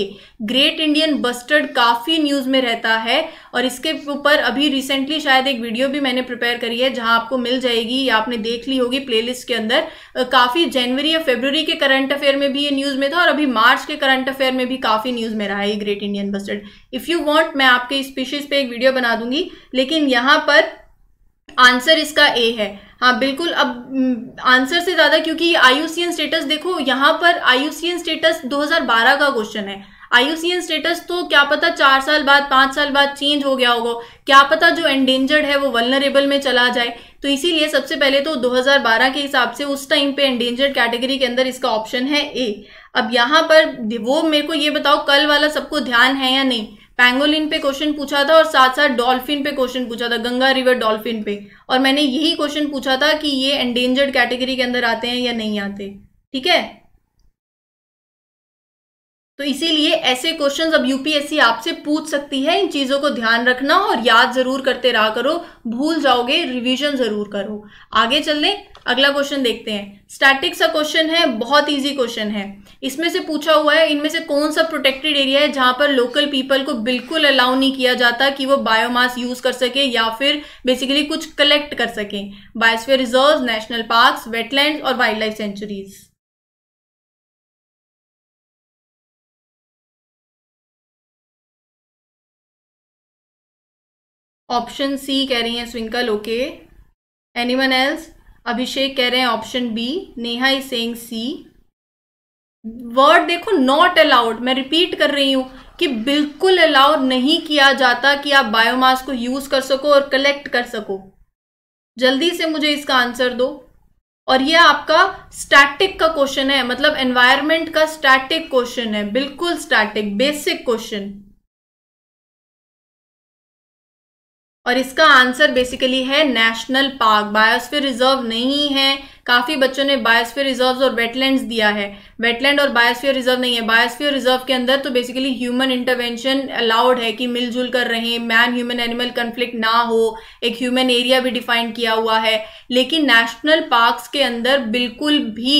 ग्रेट इंडियन बस्टर्ड काफ़ी न्यूज़ में रहता है और इसके ऊपर अभी रिसेंटली शायद एक वीडियो भी मैंने प्रिपेयर करी है जहां आपको मिल जाएगी या आपने देख ली होगी प्लेलिस्ट के अंदर काफ़ी जनवरी या फेबररी के करंट अफेयर में भी ये न्यूज़ में था और अभी मार्च के करंट अफेयर में भी काफ़ी न्यूज़ में रहा है great Indian bustard if you want मैं आपके स्पीशीज़ पर एक वीडियो बना दूंगी लेकिन यहाँ पर आंसर इसका ए है हाँ बिल्कुल अब आंसर हम्म, से ज़्यादा क्योंकि आईयूसीएन स्टेटस देखो यहाँ पर आईयूसीएन स्टेटस 2012 का क्वेश्चन है आईयूसीएन स्टेटस तो क्या पता चार साल बाद पाँच साल बाद चेंज हो गया होगा क्या पता जो एंडेंजर्ड है वो वलनरेबल में चला जाए तो इसीलिए सबसे पहले तो 2012 के हिसाब से उस टाइम पे एंडेंजर्ड कैटेगरी के अंदर इसका ऑप्शन है ए अब यहाँ पर वो मेरे को ये बताओ कल वाला सबको ध्यान है या नहीं पैंगोलिन पे क्वेश्चन पूछा था और साथ साथ डॉल्फिन पे क्वेश्चन पूछा था गंगा रिवर डॉल्फिन पे और मैंने यही क्वेश्चन पूछा था कि ये एंडेंजर्ड कैटेगरी के अंदर आते हैं या नहीं आते ठीक है तो इसीलिए ऐसे क्वेश्चंस अब यूपीएससी आपसे पूछ सकती है इन चीज़ों को ध्यान रखना और याद जरूर करते रहा करो भूल जाओगे रिवीजन जरूर करो आगे चल ले अगला क्वेश्चन देखते हैं स्टैटिक्स का क्वेश्चन है बहुत इजी क्वेश्चन है इसमें से पूछा हुआ है इनमें से कौन सा प्रोटेक्टेड एरिया है जहां पर लोकल पीपल को बिल्कुल अलाउ नहीं किया जाता कि वो बायोमास यूज कर सके या फिर बेसिकली कुछ कलेक्ट कर सके biosphere reserve national park wetland और wildlife sanctuaries option C कह रही हैं Swinkal okay anyone else Abhishek कह रहे हैं option B Neha is saying C word देखो नॉट अलाउड मैं रिपीट कर रही हूँ कि बिल्कुल अलाउ नहीं किया जाता कि आप बायोमास को यूज कर सको और कलेक्ट कर सको जल्दी से मुझे इसका आंसर दो और यह आपका स्टैटिक का क्वेश्चन है मतलब एनवायरमेंट का स्टैटिक क्वेश्चन है बिल्कुल स्टैटिक बेसिक क्वेश्चन और इसका आंसर बेसिकली है नेशनल पार्क बायोस्फीयर रिजर्व नहीं है काफ़ी बच्चों ने बायोस्फीयर रिजर्व्स और वेटलैंड्स दिया है वेटलैंड और बायोस्फीयर रिजर्व नहीं है बायोस्फीयर रिजर्व के अंदर तो बेसिकली ह्यूमन इंटरवेंशन अलाउड है कि मिलजुल कर रहे मैन ह्यूमन एनिमल कन्फ्लिक्ट ना हो एक ह्यूमन एरिया भी डिफाइन किया हुआ है लेकिन नेशनल पार्क के अंदर बिल्कुल भी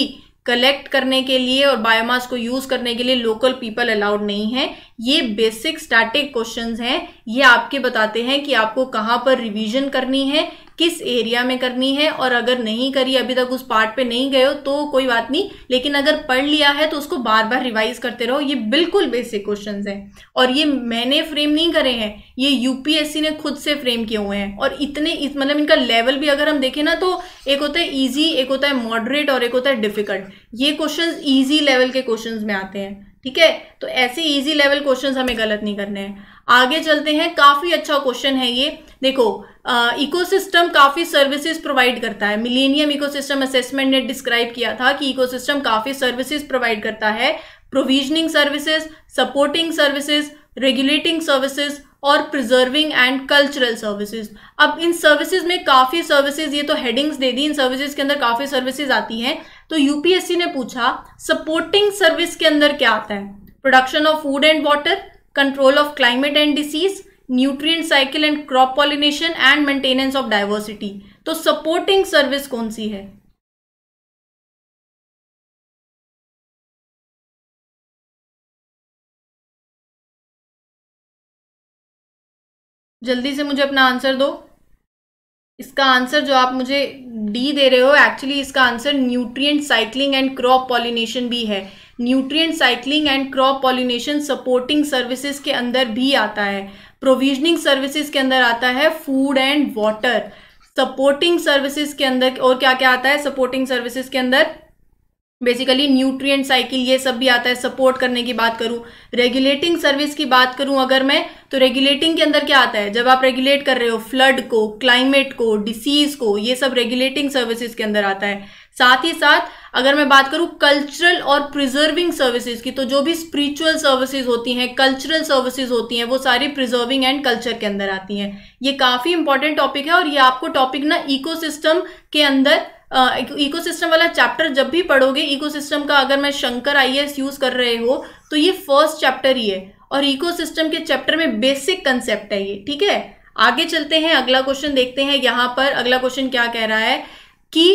कलेक्ट करने के लिए और बायोमास को यूज करने के लिए लोकल पीपल अलाउड नहीं है ये बेसिक स्टैटिक क्वेश्चंस हैं ये आपके बताते हैं कि आपको कहाँ पर रिवीजन करनी है किस एरिया में करनी है और अगर नहीं करी अभी तक उस पार्ट पे नहीं गए हो तो कोई बात नहीं लेकिन अगर पढ़ लिया है तो उसको बार बार रिवाइज करते रहो ये बिल्कुल बेसिक क्वेश्चन हैं और ये मैंने फ्रेम नहीं करे हैं ये यूपीएससी ने खुद से फ्रेम किए हुए हैं और इतने इस, मतलब इनका लेवल भी अगर हम देखें ना तो एक होता है ईजी एक होता है मॉडरेट और एक होता है डिफिकल्ट ये क्वेश्चन ईजी लेवल के क्वेश्चन में आते हैं ठीक है तो ऐसे ईजी लेवल क्वेश्चन हमें गलत नहीं करने हैं आगे चलते हैं काफी अच्छा क्वेश्चन है ये देखो इकोसिस्टम काफी सर्विसेज प्रोवाइड करता है मिलेनियम इकोसिस्टम असेसमेंट ने डिस्क्राइब किया था कि इकोसिस्टम काफी सर्विसेज प्रोवाइड करता है provisioning services supporting services regulating services और प्रिजर्विंग एंड कल्चरल सर्विसेज अब इन सर्विसेज में काफ़ी सर्विसेज ये तो हेडिंग्स दे दी इन सर्विसेज के अंदर काफ़ी सर्विसेज आती हैं तो यूपीएससी ने पूछा सपोर्टिंग सर्विस के अंदर क्या आता है production of food and water control of climate and disease, nutrient cycle and crop pollination and maintenance of diversity तो सपोर्टिंग सर्विस कौन सी है जल्दी से मुझे अपना आंसर दो इसका आंसर जो आप मुझे डी दे रहे हो एक्चुअली इसका answer nutrient cycling and crop pollination भी है nutrient cycling and crop pollination supporting services के अंदर भी आता है प्रोविजनिंग सर्विसेज के अंदर आता है food and water supporting services के अंदर और क्या क्या आता है सपोर्टिंग सर्विसेज के अंदर बेसिकली न्यूट्रिएंट साइकिल ये सब भी आता है सपोर्ट करने की बात करूं रेगुलेटिंग सर्विस की बात करूं अगर मैं तो रेगुलेटिंग के अंदर क्या आता है जब आप रेगुलेट कर रहे हो फ्लड को क्लाइमेट को डिसीज को ये सब रेगुलेटिंग सर्विसेज के अंदर आता है साथ ही साथ अगर मैं बात करूँ कल्चरल और प्रिजर्विंग सर्विसेज की तो जो भी स्पिरिचुअल सर्विसेज होती हैं कल्चरल सर्विसेज होती हैं वो सारी प्रिजर्विंग एंड कल्चर के अंदर आती हैं ये काफ़ी इंपॉर्टेंट टॉपिक है और ये आपको टॉपिक ना इकोसिस्टम के अंदर इकोसिस्टम uh, वाला चैप्टर जब भी पढ़ोगे इकोसिस्टम का अगर मैं शंकर आई यूज कर रहे हो तो ये फर्स्ट चैप्टर ही है और इकोसिस्टम के चैप्टर में बेसिक कंसेप्ट है ये ठीक है आगे चलते हैं अगला क्वेश्चन देखते हैं यहाँ पर अगला क्वेश्चन क्या कह रहा है कि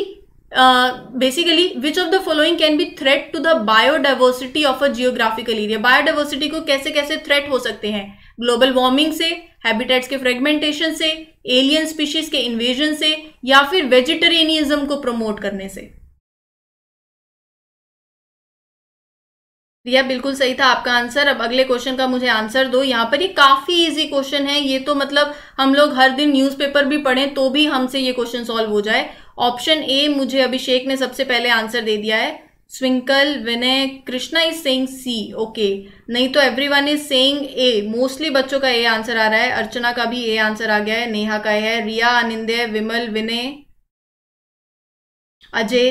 basically which of the following can be threat to the biodiversity of a geographical area biodiversity को कैसे कैसे थ्रेट हो सकते हैं ग्लोबल वार्मिंग से हैबिटेट्स के फ्रेगमेंटेशन से एलियन स्पीशीज के इन्वेजन से या फिर वेजिटेरियनिज्म को प्रमोट करने से रिया बिल्कुल सही था आपका आंसर अब अगले क्वेश्चन का मुझे आंसर दो यहाँ पर ये काफी इजी क्वेश्चन है ये तो मतलब हम लोग हर दिन न्यूज़पेपर भी पढ़ें तो भी हमसे ये क्वेश्चन सॉल्व हो जाए ऑप्शन ए मुझे अभिषेक ने सबसे पहले आंसर दे दिया है स्विंकल Vinay Krishna is saying C okay नहीं तो everyone is saying A mostly बच्चों का ए आंसर आ रहा है अर्चना का भी ए आंसर आ गया है नेहा का है रिया अनिंदे विमल विनय अजय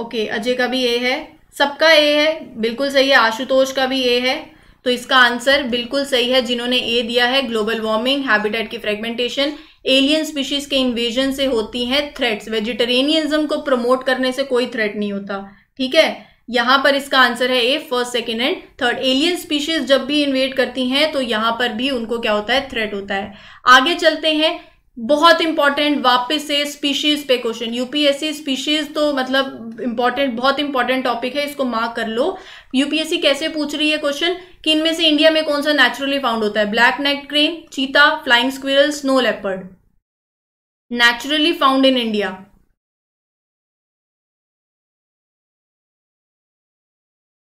ओके अजय का भी ए है सबका ए है बिल्कुल सही है आशुतोष का भी ए है तो इसका आंसर बिल्कुल सही है जिन्होंने ए दिया है ग्लोबल वार्मिंग हैबिटेट की फ्रेगमेंटेशन एलियन स्पीशीज के इन्वेजन से होती हैं थ्रेट्स वेजिटेरियनिज्म को प्रमोट करने से कोई थ्रेट नहीं होता ठीक है यहाँ पर इसका आंसर है A first second and third alien species जब भी इन्वेट करती हैं तो यहाँ पर भी उनको क्या होता है थ्रेट होता है आगे चलते हैं बहुत इंपॉर्टेंट वापस से स्पीशीज पे क्वेश्चन यूपीएससी स्पीशीज तो मतलब इंपॉर्टेंट बहुत इंपॉर्टेंट टॉपिक है इसको मार्क कर लो यूपीएससी कैसे पूछ रही है क्वेश्चन कि इनमें से इंडिया में कौन सा नेचुरली फाउंड होता है ब्लैक नेक क्रेन चीता flying squirrel snow leopard naturally found in India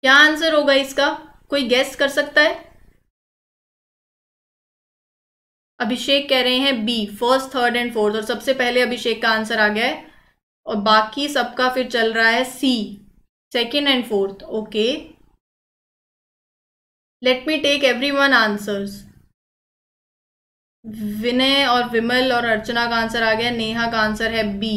क्या आंसर होगा इसका कोई गैस कर सकता है अभिषेक कह रहे हैं B first third and fourth और सबसे पहले अभिषेक का आंसर आ गया है और बाकी सबका फिर चल रहा है C second and fourth okay let me take everyone answers Vinay और विमल और अर्चना का आंसर आ गया नेहा का आंसर है बी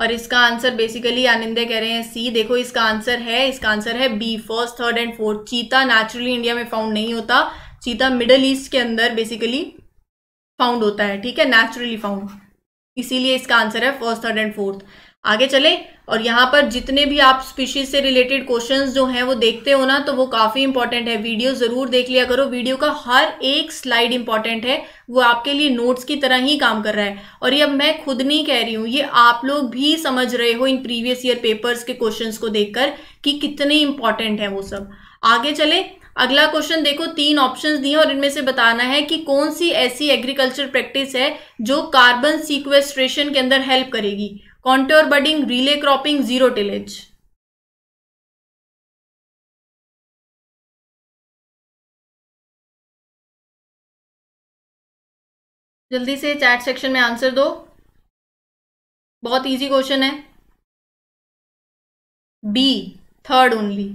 और इसका आंसर बेसिकली आनिंदे कह रहे हैं सी देखो इसका आंसर है इसका आंसर है B first third and fourth चीता नेचुरली इंडिया में फाउंड नहीं होता चीता मिडल ईस्ट के अंदर बेसिकली फाउंड होता है ठीक है नेचुरली फाउंड इसीलिए इसका आंसर है फर्स्ट थर्ड एंड फोर्थ आगे चले और यहाँ पर जितने भी आप स्पीशीज से रिलेटेड क्वेश्चंस जो हैं वो देखते हो ना तो वो काफ़ी इंपॉर्टेंट है वीडियो ज़रूर देख लिया करो वीडियो का हर एक स्लाइड इंपॉर्टेंट है वो आपके लिए नोट्स की तरह ही काम कर रहा है और ये अब मैं खुद नहीं कह रही हूँ ये आप लोग भी समझ रहे हो इन प्रीवियस ईयर पेपर्स के क्वेश्चन को देख कर कि कितने इंपॉर्टेंट है वो सब आगे चले अगला क्वेश्चन देखो तीन ऑप्शंस दिए और इनमें से बताना है कि कौन सी ऐसी एग्रीकल्चर प्रैक्टिस है जो कार्बन सीक्वेस्ट्रेशन के अंदर हेल्प करेगी contour bunding relay cropping zero tillage जल्दी से चैट सेक्शन में आंसर दो बहुत इजी क्वेश्चन है बी थर्ड ओनली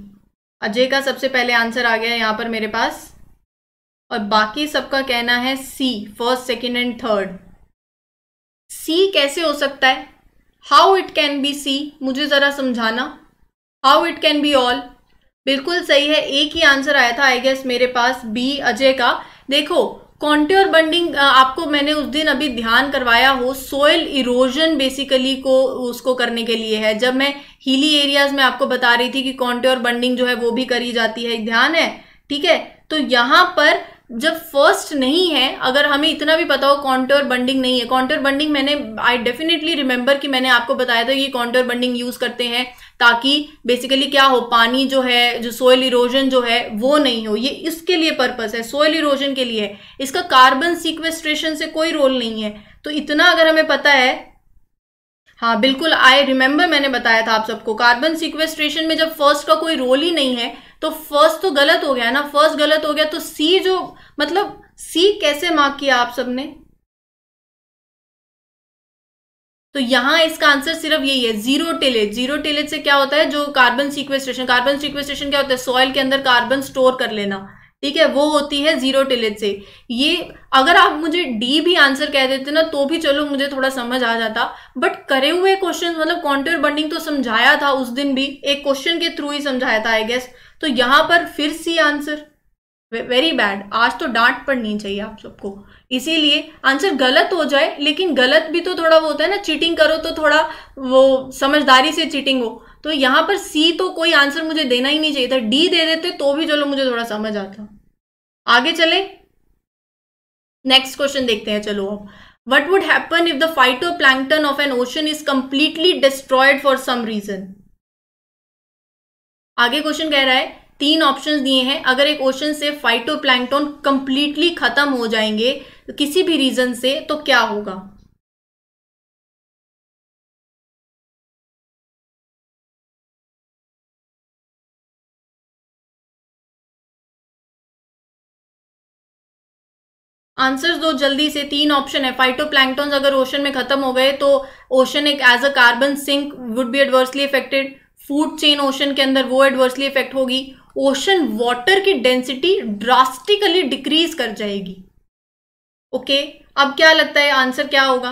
अजय का सबसे पहले आंसर आ गया यहां पर मेरे पास और बाकी सबका कहना है C first second and third C कैसे हो सकता है how it can be C मुझे ज़रा समझाना how it can be all बिल्कुल सही है एक ही आंसर आया था आई गेस मेरे पास बी अजय का देखो कॉन्ट्योर बंडिंग आपको मैंने उस दिन अभी ध्यान करवाया हो सोयल इरोजन बेसिकली को उसको करने के लिए है जब मैं हिली एरियाज में आपको बता रही थी कि कॉन्ट्योर बंडिंग जो है वो भी करी जाती है ध्यान है ठीक है तो यहाँ पर जब फर्स्ट नहीं है अगर हमें इतना भी पता हो कॉन्टोर बंडिंग नहीं है कॉन्टोर बंडिंग मैंने आई डेफिनेटली रिमेंबर कि मैंने आपको बताया था ये कॉन्टोर बंडिंग यूज करते हैं ताकि बेसिकली क्या हो पानी जो है जो सोयल इरोजन जो है वो नहीं हो ये इसके लिए पर्पस है सोयल इरोजन के लिए इसका कार्बन सिक्वेस्ट्रेशन से कोई रोल नहीं है तो इतना अगर हमें पता है हाँ बिल्कुल आई रिमेंबर मैंने बताया था आप सबको कार्बन सिक्वेस्ट्रेशन में जब फर्स्ट का कोई रोल ही नहीं है तो फर्स्ट तो गलत हो गया ना फर्स्ट गलत हो गया तो सी जो मतलब सी कैसे मार्क किया आप सबने तो यहां इसका आंसर सिर्फ यही है जीरो टेलेज जीरो टेलेज से क्या होता है जो कार्बन सीक्वेस्ट्रेशन कार्बन सीक्वेस्ट्रेशन क्या होता है सॉइल के अंदर कार्बन स्टोर कर लेना ठीक है वो होती है जीरो टेलेज से ये अगर आप मुझे डी भी आंसर कह देते ना तो भी चलो मुझे थोड़ा समझ आ जाता बट करे हुए क्वेश्चन मतलब कॉन्टर बंडिंग तो समझाया था उस दिन भी एक क्वेश्चन के थ्रू ही समझाया था आई गेस तो यहाँ पर फिर सी आंसर वेरी बैड आज तो डांट पड़नी चाहिए आप सबको इसीलिए आंसर गलत हो जाए लेकिन गलत भी तो थोड़ा वो होता है ना चीटिंग करो तो थोड़ा वो समझदारी से चीटिंग हो तो यहाँ पर सी तो कोई आंसर मुझे देना ही नहीं चाहिए था डी दे देते तो भी चलो मुझे थोड़ा समझ आता आगे चले नेक्स्ट क्वेश्चन देखते हैं चलो अब what would happen if the phytoplankton of an ocean is completely destroyed for some reason आगे क्वेश्चन कह रहा है तीन ऑप्शंस दिए हैं अगर एक ओशन से फाइटोप्लैंक्टन कंप्लीटली खत्म हो जाएंगे किसी भी रीजन से तो क्या होगा आंसर्स दो जल्दी से तीन ऑप्शन है फाइटोप्लैंक्टॉन्स अगर ओशन में खत्म हो गए तो ओशन एक as a carbon sink would be adversely affected food chain ocean के अंदर वो एडवर्सली इफेक्ट होगी ओशन वाटर की डेंसिटी ड्रास्टिकली डिक्रीज कर जाएगी ओके okay? अब क्या लगता है आंसर क्या होगा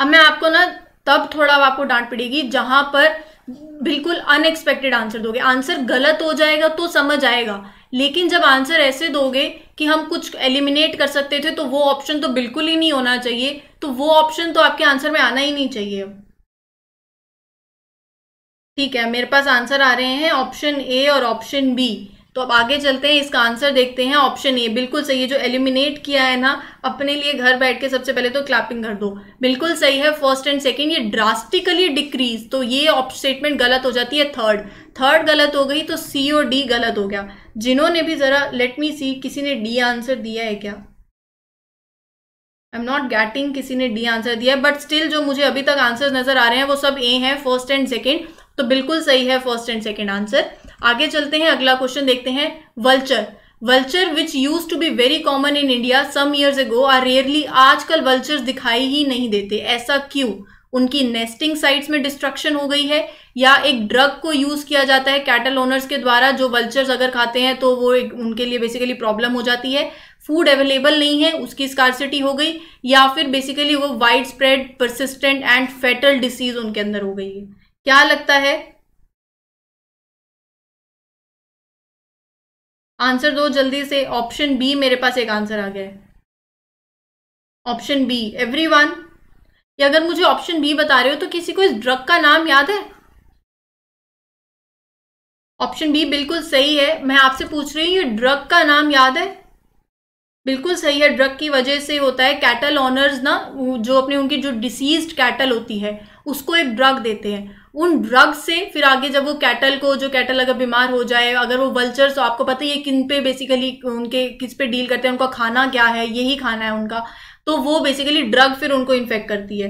अब मैं आपको ना तब थोड़ा आपको डांट पड़ेगी जहां पर बिल्कुल अनएक्सपेक्टेड आंसर दोगे आंसर गलत हो जाएगा तो समझ आएगा लेकिन जब आंसर ऐसे दोगे कि हम कुछ एलिमिनेट कर सकते थे तो वो ऑप्शन तो बिल्कुल ही नहीं होना चाहिए तो वो ऑप्शन तो आपके आंसर में आना ही नहीं चाहिए ठीक है मेरे पास आंसर आ रहे हैं ऑप्शन ए और ऑप्शन बी तो अब आगे चलते हैं इसका आंसर देखते हैं ऑप्शन ए बिल्कुल सही है जो एलिमिनेट किया है ना अपने लिए घर बैठ के सबसे पहले तो क्लैपिंग कर दो बिल्कुल सही है फर्स्ट एंड सेकंड ये ड्रास्टिकली डिक्रीज तो ये स्टेटमेंट गलत हो जाती है थर्ड थर्ड गलत हो गई तो सी और डी गलत हो गया जिन्होंने भी ज़रा लेट मी सी किसी ने डी आंसर दिया है क्या आई एम नॉट गेटिंग किसी ने डी आंसर दिया बट स्टिल जो मुझे अभी तक आंसर नजर आ रहे हैं वो सब ए हैं फर्स्ट एंड सेकेंड तो बिल्कुल सही है फर्स्ट एंड सेकेंड आंसर आगे चलते हैं अगला क्वेश्चन देखते हैं vulture vulture which use to be very common in India some years ago are rarely आजकल वल्चर दिखाई ही नहीं देते ऐसा क्यों उनकी नेस्टिंग साइट्स में डिस्ट्रक्शन हो गई है या एक ड्रग को यूज किया जाता है कैटल ओनर्स के द्वारा जो वल्चर्स अगर खाते हैं तो वो एक उनके लिए बेसिकली प्रॉब्लम हो जाती है फूड अवेलेबल नहीं है उसकी स्कारसिटी हो गई या फिर बेसिकली वो widespread persistent and fatal disease उनके अंदर हो गई है क्या लगता है आंसर दो जल्दी से ऑप्शन बी मेरे पास एक आंसर आ गया है ऑप्शन बी एवरी वन अगर मुझे ऑप्शन बी बता रहे हो तो किसी को इस ड्रग का नाम याद है ऑप्शन बी बिल्कुल सही है मैं आपसे पूछ रही हूँ ये ड्रग का नाम याद है बिल्कुल सही है ड्रग की वजह से होता है कैटल ऑनर्स ना जो अपने उनकी जो डिसीज कैटल होती है उसको एक ड्रग देते हैं उन ड्रग से फिर आगे जब वो कैटल को जो कैटल अगर बीमार हो जाए अगर वो वल्चर्स तो आपको पता है ये किन पे बेसिकली उनके किस पे डील करते हैं उनका खाना क्या है यही खाना है उनका तो वो बेसिकली ड्रग फिर उनको इन्फेक्ट करती है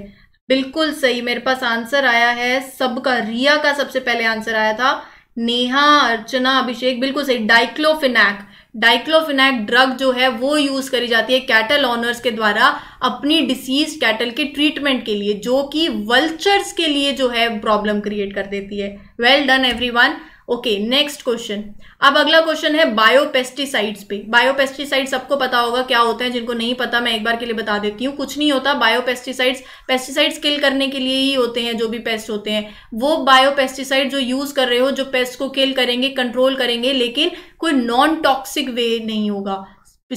बिल्कुल सही मेरे पास आंसर आया है सबका रिया का सबसे पहले आंसर आया था नेहा अर्चना अभिषेक बिल्कुल सही डाइक्लोफिनैक डाइक्लोफिनैक ड्रग जो है वो यूज़ करी जाती है कैटल ऑनर्स के द्वारा अपनी डिसीज कैटल के ट्रीटमेंट के लिए जो कि वल्चर्स के लिए जो है प्रॉब्लम क्रिएट कर देती है well done everyone okay next question अब अगला क्वेश्चन है बायोपेस्टिसाइड्स पे बायोपेस्टिसाइड सबको पता होगा क्या होते हैं जिनको नहीं पता मैं एक बार के लिए बता देती हूँ कुछ नहीं होता बायोपेस्टिसाइड्स पेस्टिसाइड्स किल करने के लिए ही होते हैं जो भी पेस्ट होते हैं वो बायोपेस्टिसाइड जो यूज कर रहे हो जो पेस्ट को किल करेंगे कंट्रोल करेंगे लेकिन कोई नॉन टॉक्सिक वे नहीं होगा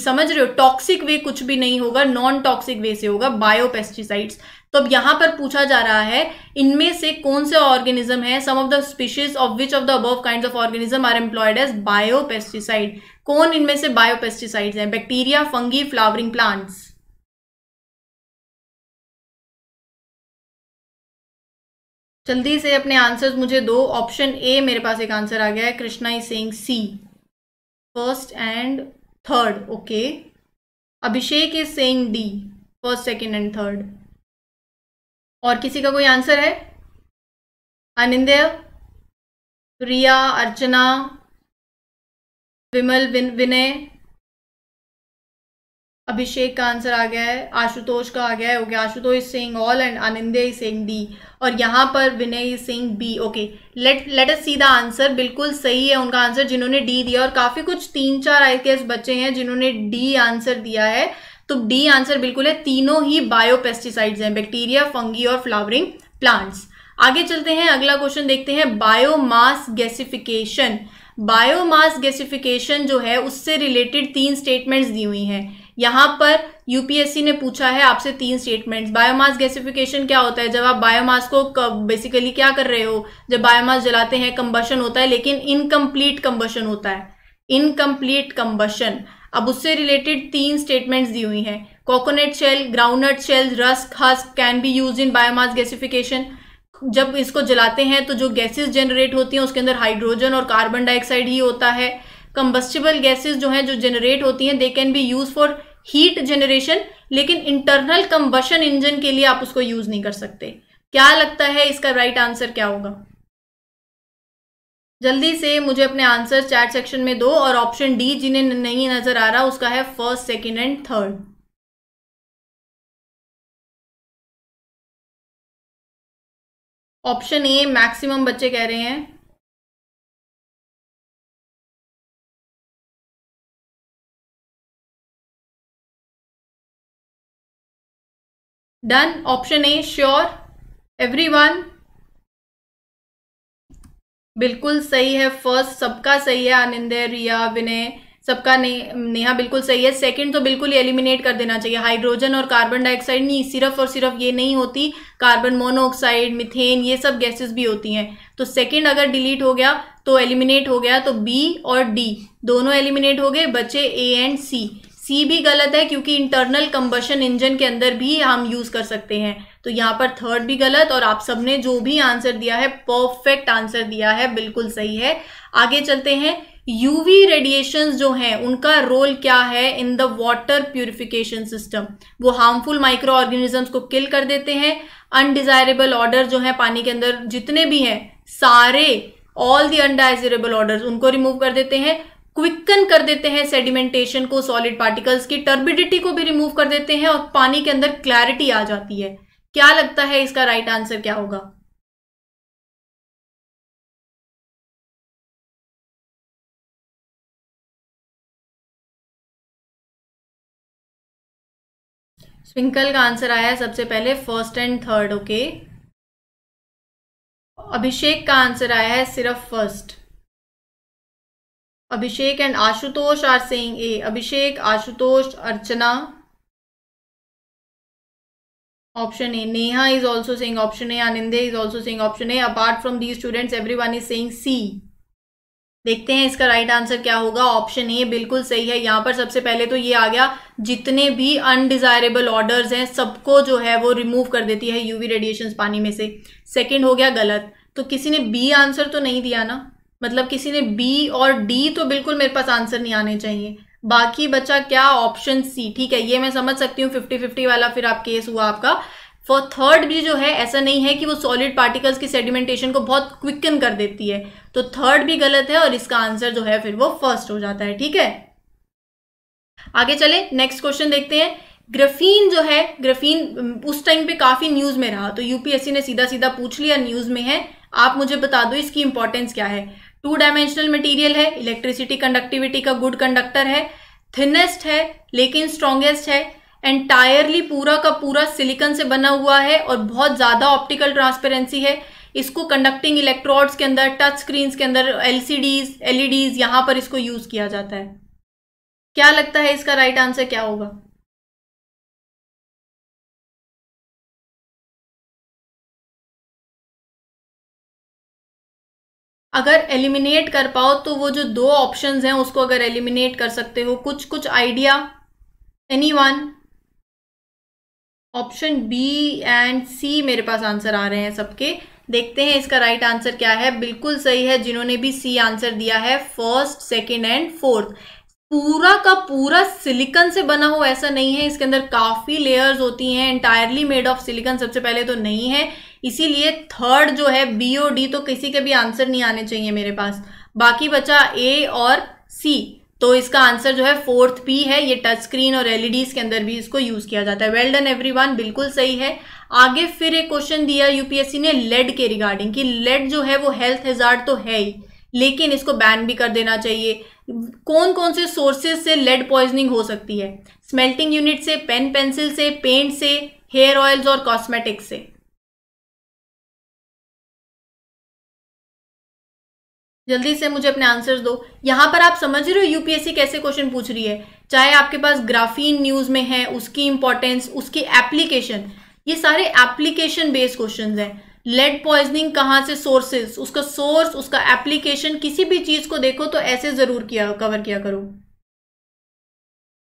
समझ रहे हो टॉक्सिक वे कुछ भी नहीं होगा नॉन टॉक्सिक वे से होगा बायोपेस्टिसाइड्स तो अब यहाँ पर पूछा जा रहा है इनमें से कौन से ऑर्गेनिज्म है some of the species of which of the above kind of organism are employed as biopesticide कौन इनमें से बायोपेस्टिसाइड्स हैं बैक्टीरिया फंगी फ्लावरिंग प्लांट्स जल्दी से अपने आंसर्स मुझे दो ऑप्शन ए मेरे पास एक आंसर आ गया है Krishna is saying C first and third okay Abhishek is saying D first second and third और किसी का कोई आंसर है अनिंदे रिया अर्चना विमल विनय अभिषेक का आंसर आ गया है आशुतोष का आ गया है okay Ashutosh Singh all and Anindya Singh D और यहाँ पर Vinay Singh B okay let let us see the answer बिल्कुल सही है उनका आंसर जिन्होंने डी दिया और काफ़ी कुछ तीन चार आई बच्चे हैं जिन्होंने डी आंसर दिया है तो डी आंसर बिल्कुल है तीनों ही बायोपेस्टिसाइड्स हैं बैक्टीरिया फंगी और फ्लावरिंग प्लांट्स आगे चलते हैं अगला क्वेश्चन देखते हैं बायोमास गैसिफिकेशन बायोमास गैसिफिकेशन जो है उससे रिलेटेड तीन स्टेटमेंट्स दी हुई हैं यहाँ पर यूपीएससी ने पूछा है आपसे तीन स्टेटमेंट्स बायोमास गैसिफिकेशन क्या होता है जब आप बायोमास को बेसिकली क्या कर रहे हो जब बायोमास जलाते हैं कंबशन होता है लेकिन इनकम्प्लीट कंबशन होता है इनकम्प्लीट कंबशन अब उससे रिलेटेड तीन स्टेटमेंट्स दी हुई हैं coconut shell groundnut shell rusk husk can be use in biomass gasification जब इसको जलाते हैं तो जो गैसेस जनरेट होती हैं उसके अंदर हाइड्रोजन और कार्बन डाइऑक्साइड ही होता है कंबस्टिबल गैसेस जो हैं जो जनरेट होती हैं they can be use for heat generation लेकिन इंटरनल कंबशन इंजन के लिए आप उसको यूज नहीं कर सकते क्या लगता है इसका राइट right आंसर क्या होगा जल्दी से मुझे अपने आंसर चैट सेक्शन में दो और ऑप्शन डी जिन्हें नहीं नजर आ रहा उसका है first second and third option A maximum बच्चे कह रहे हैं done option A sure everyone बिल्कुल सही है फर्स्ट सबका सही है आनिंदे रिया विनय सबका नेहा बिल्कुल सही है सेकंड तो बिल्कुल ही एलिमिनेट कर देना चाहिए हाइड्रोजन और कार्बन डाइऑक्साइड नहीं सिर्फ और सिर्फ ये नहीं होती कार्बन मोनोऑक्साइड मिथेन ये सब गैसेस भी होती हैं तो सेकंड अगर डिलीट हो गया तो एलिमिनेट हो गया तो बी और डी दोनों एलिमिनेट हो गए बचे ए एंड सी सी भी गलत है क्योंकि इंटरनल कंबशन इंजन के अंदर भी हम यूज़ कर सकते हैं तो यहाँ पर थर्ड भी गलत और आप सबने जो भी आंसर दिया है परफेक्ट आंसर दिया है बिल्कुल सही है आगे चलते हैं यूवी रेडिएशन जो हैं उनका रोल क्या है in the water purification system वो हार्मफुल माइक्रो ऑर्गेनिजम्स को किल कर देते हैं अनडिजायरेबल ऑर्डर जो है पानी के अंदर जितने भी हैं सारे ऑल दी अनडाइजरेबल ऑर्डर उनको रिमूव कर देते हैं क्विकन कर देते हैं सेडिमेंटेशन को सॉलिड पार्टिकल्स की टर्बिडिटी को भी रिमूव कर देते हैं और पानी के अंदर क्लैरिटी आ जाती है क्या लगता है इसका राइट आंसर क्या होगा स्विंकल का आंसर आया है सबसे पहले first and third okay Abhishek का आंसर आया है सिर्फ first Abhishek and Ashutosh are saying A Abhishek Ashutosh Archana option A. Neha is also saying option A. Aninde is also saying option A. Apart from these students, everyone is saying C. देखते हैं इसका right right answer क्या होगा option A बिल्कुल सही है यहाँ पर सबसे पहले तो ये आ गया जितने भी अनडिजायरेबल ऑर्डर्स हैं सबको जो है वो रिमूव कर देती है यूवी रेडिएशन पानी में से सेकंड हो गया गलत तो किसी ने बी आंसर तो नहीं दिया ना मतलब किसी ने बी और डी तो बिल्कुल मेरे पास आंसर नहीं आने चाहिए बाकी बचा क्या ऑप्शन सी ठीक है ये मैं समझ सकती हूँ फिफ्टी फिफ्टी वाला फिर आप केस हुआ आपका फॉर थर्ड भी जो है ऐसा नहीं है कि वो सॉलिड पार्टिकल्स की सेडिमेंटेशन को बहुत क्विकन कर देती है तो थर्ड भी गलत है और इसका आंसर जो है फिर वो फर्स्ट हो जाता है ठीक है आगे चले नेक्स्ट क्वेश्चन देखते हैं ग्रफीन जो है ग्रफीन उस टाइम पे काफी न्यूज में रहा तो यूपीएससी ने सीधा सीधा पूछ लिया न्यूज में है आप मुझे बता दो इसकी इंपॉर्टेंस क्या है टू डायमेंशनल मटेरियल है इलेक्ट्रिसिटी कंडक्टिविटी का गुड कंडक्टर है थिनेस्ट है लेकिन स्ट्रॉन्गेस्ट है एंटायरली पूरा का पूरा सिलिकन से बना हुआ है और बहुत ज़्यादा ऑप्टिकल ट्रांसपेरेंसी है इसको कंडक्टिंग इलेक्ट्रोड्स के अंदर टच स्क्रीन के अंदर एल सी डीज एलईडीज यहाँ पर इसको यूज़ किया जाता है क्या लगता है इसका राइट right आंसर क्या होगा अगर एलिमिनेट कर पाओ तो वो जो दो ऑप्शंस हैं उसको अगर एलिमिनेट कर सकते हो कुछ कुछ idea anyone option B and C मेरे पास आंसर आ रहे हैं सबके देखते हैं इसका राइट आंसर क्या है बिल्कुल सही है जिन्होंने भी सी आंसर दिया है फर्स्ट सेकेंड एंड फोर्थ पूरा का पूरा सिलिकन से बना हो ऐसा नहीं है इसके अंदर काफ़ी लेयर्स होती हैं इंटायरली मेड ऑफ सिलिकन सबसे पहले तो नहीं है इसीलिए थर्ड जो है बी ओ डी तो किसी के भी आंसर नहीं आने चाहिए मेरे पास बाकी बचा ए और सी तो इसका आंसर जो है फोर्थ पी है ये टच स्क्रीन और एलईडीज e के अंदर भी इसको यूज किया जाता है वेल डन एवरीवन बिल्कुल सही है आगे फिर एक क्वेश्चन दिया यूपीएससी ने लेड के रिगार्डिंग कि लेड जो है वो हेल्थ हेजार्ड तो है ही लेकिन इसको बैन भी कर देना चाहिए कौन कौन से सोर्सेज से लेड पॉइजनिंग हो सकती है स्मेल्टिंग यूनिट से पेन पेंसिल से पेंट से हेयर ऑयल्स और कॉस्मेटिक्स से जल्दी से मुझे अपने आंसर्स दो यहाँ पर आप समझ रहे हो यूपीएससी कैसे क्वेश्चन पूछ रही है चाहे आपके पास ग्राफीन न्यूज में है उसकी इंपॉर्टेंस उसकी एप्लीकेशन ये सारे एप्लीकेशन बेस्ड क्वेश्चन हैं लेड पॉइजनिंग कहाँ से सोर्सेस उसका सोर्स उसका एप्लीकेशन किसी भी चीज को देखो तो ऐसे जरूर किया कवर किया करो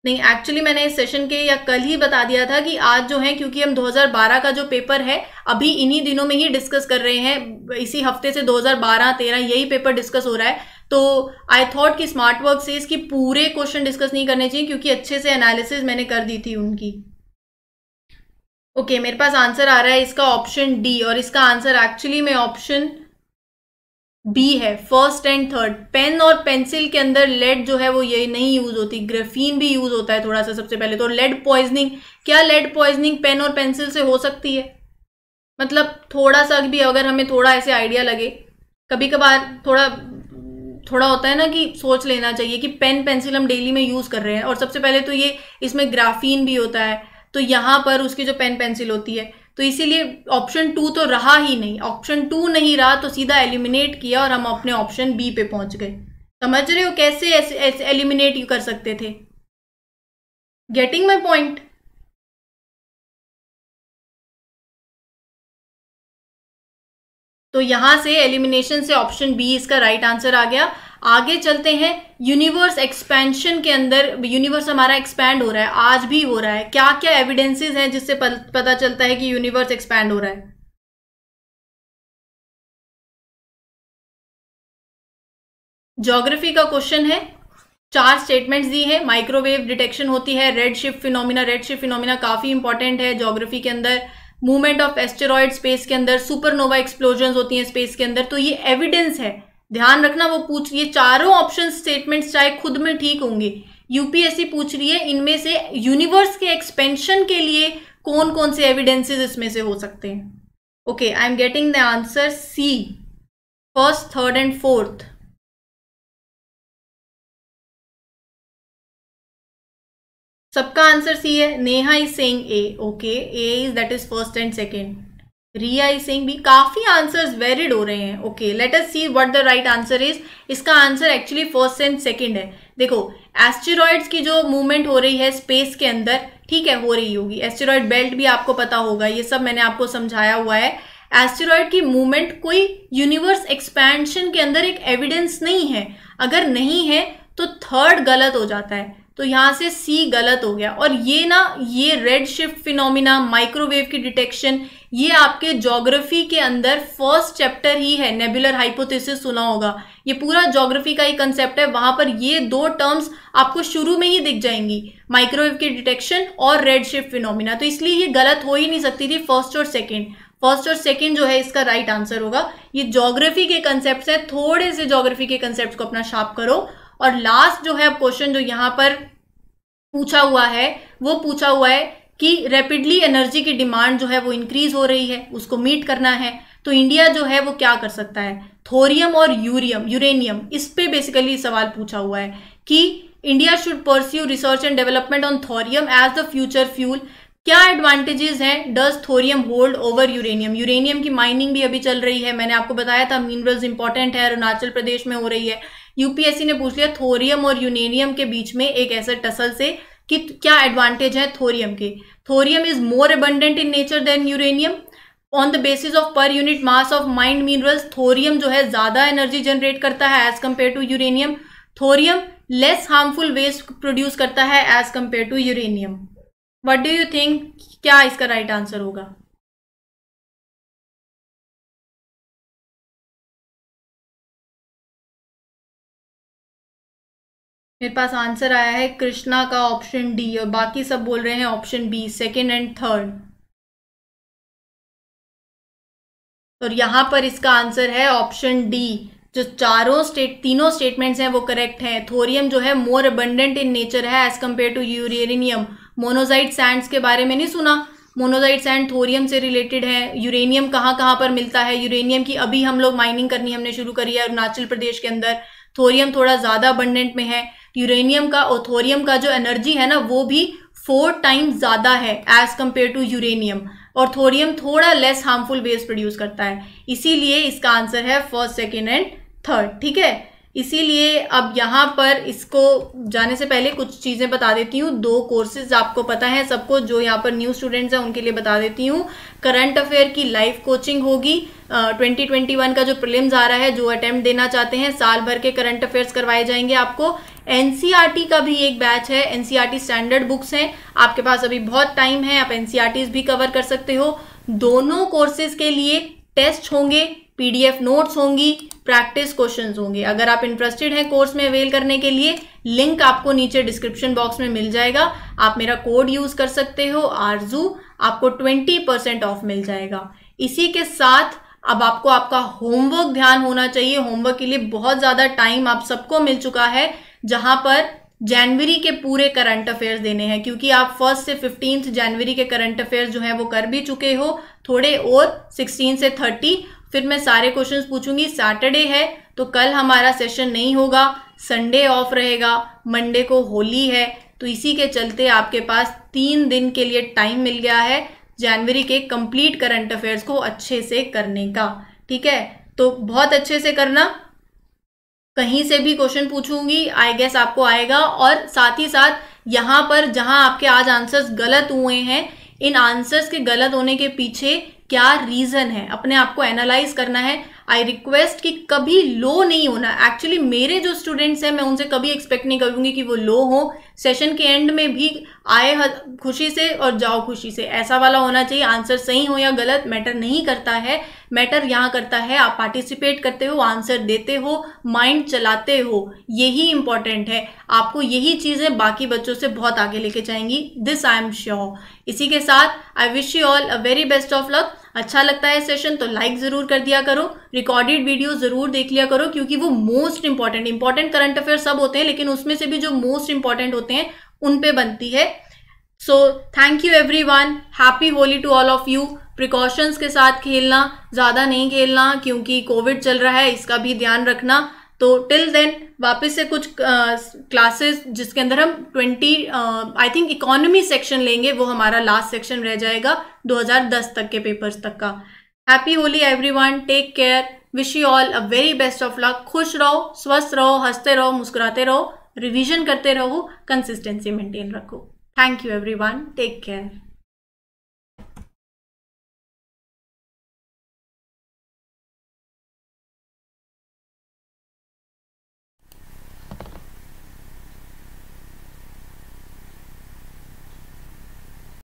नहीं एक्चुअली मैंने इस सेशन के या कल ही बता दिया था कि आज जो है क्योंकि हम 2012 का जो पेपर है अभी इन्हीं दिनों में ही डिस्कस कर रहे हैं इसी हफ्ते से 2012-13 यही पेपर डिस्कस हो रहा है तो आई थॉट कि स्मार्ट वर्क से इसकी पूरे क्वेश्चन डिस्कस नहीं करने चाहिए क्योंकि अच्छे से एनालिसिस मैंने कर दी थी उनकी ओके okay, मेरे पास आंसर आ रहा है इसका ऑप्शन डी और इसका आंसर एक्चुअली में ऑप्शन बी है फर्स्ट एंड थर्ड पेन और पेंसिल के अंदर लेड जो है वो ये नहीं यूज होती ग्रेफीन भी यूज होता है थोड़ा सा सबसे पहले तो लेड पॉइजनिंग क्या लेड पॉइजनिंग पेन और पेंसिल से हो सकती है मतलब थोड़ा सा भी अगर हमें थोड़ा ऐसे आइडिया लगे कभी कभार थोड़ा थोड़ा होता है ना कि सोच लेना चाहिए कि पेन पेंसिल हम डेली में यूज कर रहे हैं और सबसे पहले तो ये इसमें ग्राफीन भी होता है तो यहाँ पर उसकी जो पेन पेंसिल होती है तो इसीलिए ऑप्शन टू तो रहा ही नहीं ऑप्शन टू नहीं रहा तो सीधा एलिमिनेट किया और हम अपने ऑप्शन बी पे पहुंच गए समझ रहे हो कैसे एलिमिनेट यू कर सकते थे गेटिंग माई पॉइंट तो यहां से एलिमिनेशन से ऑप्शन बी इसका राइट right आंसर आ गया आगे चलते हैं यूनिवर्स एक्सपेंशन के अंदर यूनिवर्स हमारा एक्सपैंड हो रहा है आज भी हो रहा है क्या क्या एविडेंसेस हैं जिससे पता चलता है कि यूनिवर्स एक्सपैंड हो रहा है ज्योग्राफी का क्वेश्चन है चार स्टेटमेंट्स दी है माइक्रोवेव डिटेक्शन होती है red shift phenomena red shift phenomena काफ़ी इंपॉर्टेंट है ज्योग्राफी के अंदर मूवमेंट ऑफ एस्टेरॉयड स्पेस के अंदर सुपरनोवा एक्सप्लोजन होती हैं स्पेस के अंदर तो ये एविडेंस है ध्यान रखना वो पूछ रही है चारों ऑप्शन स्टेटमेंट्स चाहे खुद में ठीक होंगे यूपीएससी पूछ रही है इनमें से यूनिवर्स के एक्सपेंशन के लिए कौन कौन से एविडेंसेस इसमें से हो सकते हैं okay I am getting the answer C first third and fourth सबका आंसर सी है Neha is saying A okay A is that is first and second Riya is saying भी काफी आंसर्स वेरिड हो रहे हैं okay let us see what the right answer is इसका answer actually first and second है देखो asteroids की जो मूवमेंट हो रही है स्पेस के अंदर ठीक है हो रही होगी एस्टेरॉयड बेल्ट भी आपको पता होगा ये सब मैंने आपको समझाया हुआ है एस्टेरॉयड की मूवमेंट कोई यूनिवर्स एक्सपेंशन के अंदर एक एविडेंस नहीं है अगर नहीं है तो थर्ड गलत हो जाता है तो यहाँ से सी गलत हो गया और ये ना ये रेड शिफ्ट फिनोमिना माइक्रोवेव की डिटेक्शन ये आपके जोग्राफी के अंदर फर्स्ट चैप्टर ही है नेबुलर हाइपोथेसिस सुना होगा ये पूरा जोग्राफी का ही कंसेप्ट है वहां पर ये दो टर्म्स आपको शुरू में ही दिख जाएंगी माइक्रोवेव की डिटेक्शन और रेड शिफ्ट फिनोमिना तो इसलिए ये गलत हो ही नहीं सकती थी फर्स्ट और सेकेंड फर्स्ट और सेकेंड जो है इसका राइट right आंसर होगा ये जोग्राफी के कंसेप्ट है थोड़े से जोग्राफी के कंसेप्ट को अपना शार्प करो और लास्ट जो है क्वेश्चन जो यहाँ पर पूछा हुआ है वो पूछा हुआ है कि रैपिडली एनर्जी की डिमांड जो है वो इंक्रीज हो रही है उसको मीट करना है तो इंडिया जो है वो क्या कर सकता है थोरियम और यूरियम यूरेनियम इस पे बेसिकली सवाल पूछा हुआ है कि India should pursue research and development on thorium as the future fuel क्या एडवांटेजेस हैं does thorium hold over uranium uranium की माइनिंग भी अभी चल रही है मैंने आपको बताया था मिनरल्स इंपॉर्टेंट है अरुणाचल प्रदेश में हो रही है यूपीएससी ने पूछ लिया थोरियम और यूरेनियम के बीच में एक ऐसे टसल से कि क्या एडवांटेज है थोरियम के thorium is more abundant in nature than uranium on the basis of per unit mass of mined minerals thorium जो है ज़्यादा एनर्जी जनरेट करता है as compare to uranium thorium less harmful waste produce करता है as compare to uranium what do you think क्या इसका right right answer होगा मेरे पास आंसर आया है कृष्णा का ऑप्शन डी और बाकी सब बोल रहे हैं option B second and third और यहां पर इसका आंसर है ऑप्शन डी जो चारों स्टेट तीनों स्टेटमेंट्स हैं वो करेक्ट हैं थोरियम जो है मोर अबंडेंट इन नेचर है as compare to uranium monazite sands के बारे में नहीं सुना मोनोजाइट सैंड थोरियम से रिलेटेड है यूरेनियम कहाँ कहाँ पर मिलता है यूरेनियम की अभी हम लोग माइनिंग करनी हमने शुरू करी है अरुणाचल प्रदेश के अंदर थोरियम थोड़ा ज़्यादा अबंडेंट में है यूरेनियम का और थोरियम का जो एनर्जी है ना वो भी फोर टाइम ज़्यादा है एज़ कम्पेयर टू यूरेनियम और थोरियम थोड़ा लेस हार्मफुल वेस्ट प्रोड्यूस करता है इसीलिए इसका आंसर है फर्स्ट सेकेंड एंड थर्ड ठीक है इसीलिए अब यहाँ पर इसको जाने से पहले कुछ चीज़ें बता देती हूँ दो कोर्सेज आपको पता है सबको जो यहाँ पर न्यू स्टूडेंट्स हैं उनके लिए बता देती हूँ करंट अफेयर की लाइव कोचिंग होगी ट्वेंटी ट्वेंटी वन का जो प्रिलिम्स आ रहा है जो अटैम्प्ट देना चाहते हैं साल भर के करंट अफेयर्स करवाए जाएंगे आपको एन e का भी एक बैच है एन स्टैंडर्ड बुक्स हैं आपके पास अभी बहुत टाइम है आप एन e भी कवर कर सकते हो दोनों कोर्सेज के लिए टेस्ट होंगे पी नोट्स होंगी प्रैक्टिस क्वेश्चन होंगे अगर आप इंटरेस्टेड हैं कोर्स में अवेल करने के लिए लिंक आपको नीचे डिस्क्रिप्शन बॉक्स में मिल जाएगा आप मेरा कोड यूज कर सकते हो आरजू आपको ट्वेंटी परसेंट ऑफ मिल जाएगा इसी के साथ अब आपको आपका होमवर्क ध्यान होना चाहिए होमवर्क के लिए बहुत ज़्यादा टाइम आप सबको मिल चुका है जहां पर जनवरी के पूरे करंट अफेयर्स देने हैं क्योंकि आप फर्स्ट से फिफ्टींथ जनवरी के करंट अफेयर्स जो है वो कर भी चुके हो थोड़े और सिक्सटीन से थर्टी फिर मैं सारे क्वेश्चन पूछूंगी सैटरडे है तो कल हमारा सेशन नहीं होगा संडे ऑफ रहेगा मंडे को होली है तो इसी के चलते आपके पास तीन दिन के लिए टाइम मिल गया है जनवरी के कंप्लीट करंट अफेयर्स को अच्छे से करने का ठीक है तो बहुत अच्छे से करना कहीं से भी क्वेश्चन पूछूंगी आई गेस आपको आएगा और साथ ही साथ यहां पर जहां आपके आज आंसर्स गलत हुए हैं इन आंसर्स के गलत होने के पीछे क्या रीजन है अपने आप को एनालाइज करना है आई रिक्वेस्ट कि कभी लो नहीं होना एक्चुअली मेरे जो स्टूडेंट्स हैं मैं उनसे कभी एक्सपेक्ट नहीं करूंगी कि वो लो हो सेशन के एंड में भी आए खुशी से और जाओ खुशी से ऐसा वाला होना चाहिए आंसर सही हो या गलत मैटर नहीं करता है मैटर यहाँ करता है आप पार्टिसिपेट करते हो आंसर देते हो माइंड चलाते हो यही इंपॉर्टेंट है आपको यही चीज़ें बाकी बच्चों से बहुत आगे लेके जाएंगी दिस आई एम श्योर इसी के साथ I wish you all a very best of luck अच्छा लगता है सेशन तो लाइक ज़रूर कर दिया करो रिकॉर्डेड वीडियो ज़रूर देख लिया करो क्योंकि वो most important important current affair सब होते हैं लेकिन उसमें से भी जो मोस्ट इंपॉर्टेंट होते हैं होते हैं उन पे बनती है so thank you everyone happy Holi to all of you precautions के साथ खेलना ज़्यादा नहीं खेलना क्योंकि कोविड चल रहा है इसका भी ध्यान रखना तो टिल देन वापस से कुछ क्लासेस uh, जिसके अंदर हम twenty I think economy section लेंगे वो हमारा लास्ट सेक्शन रह जाएगा 2010 तक के पेपर्स तक का happy Holi one take care wish you all a very best of luck खुश रहो स्वस्थ रहो हंसते रहो मुस्कुराते रहो रिवीजन करते रहो कंसिस्टेंसी मेंटेन रखो thank you everyone take care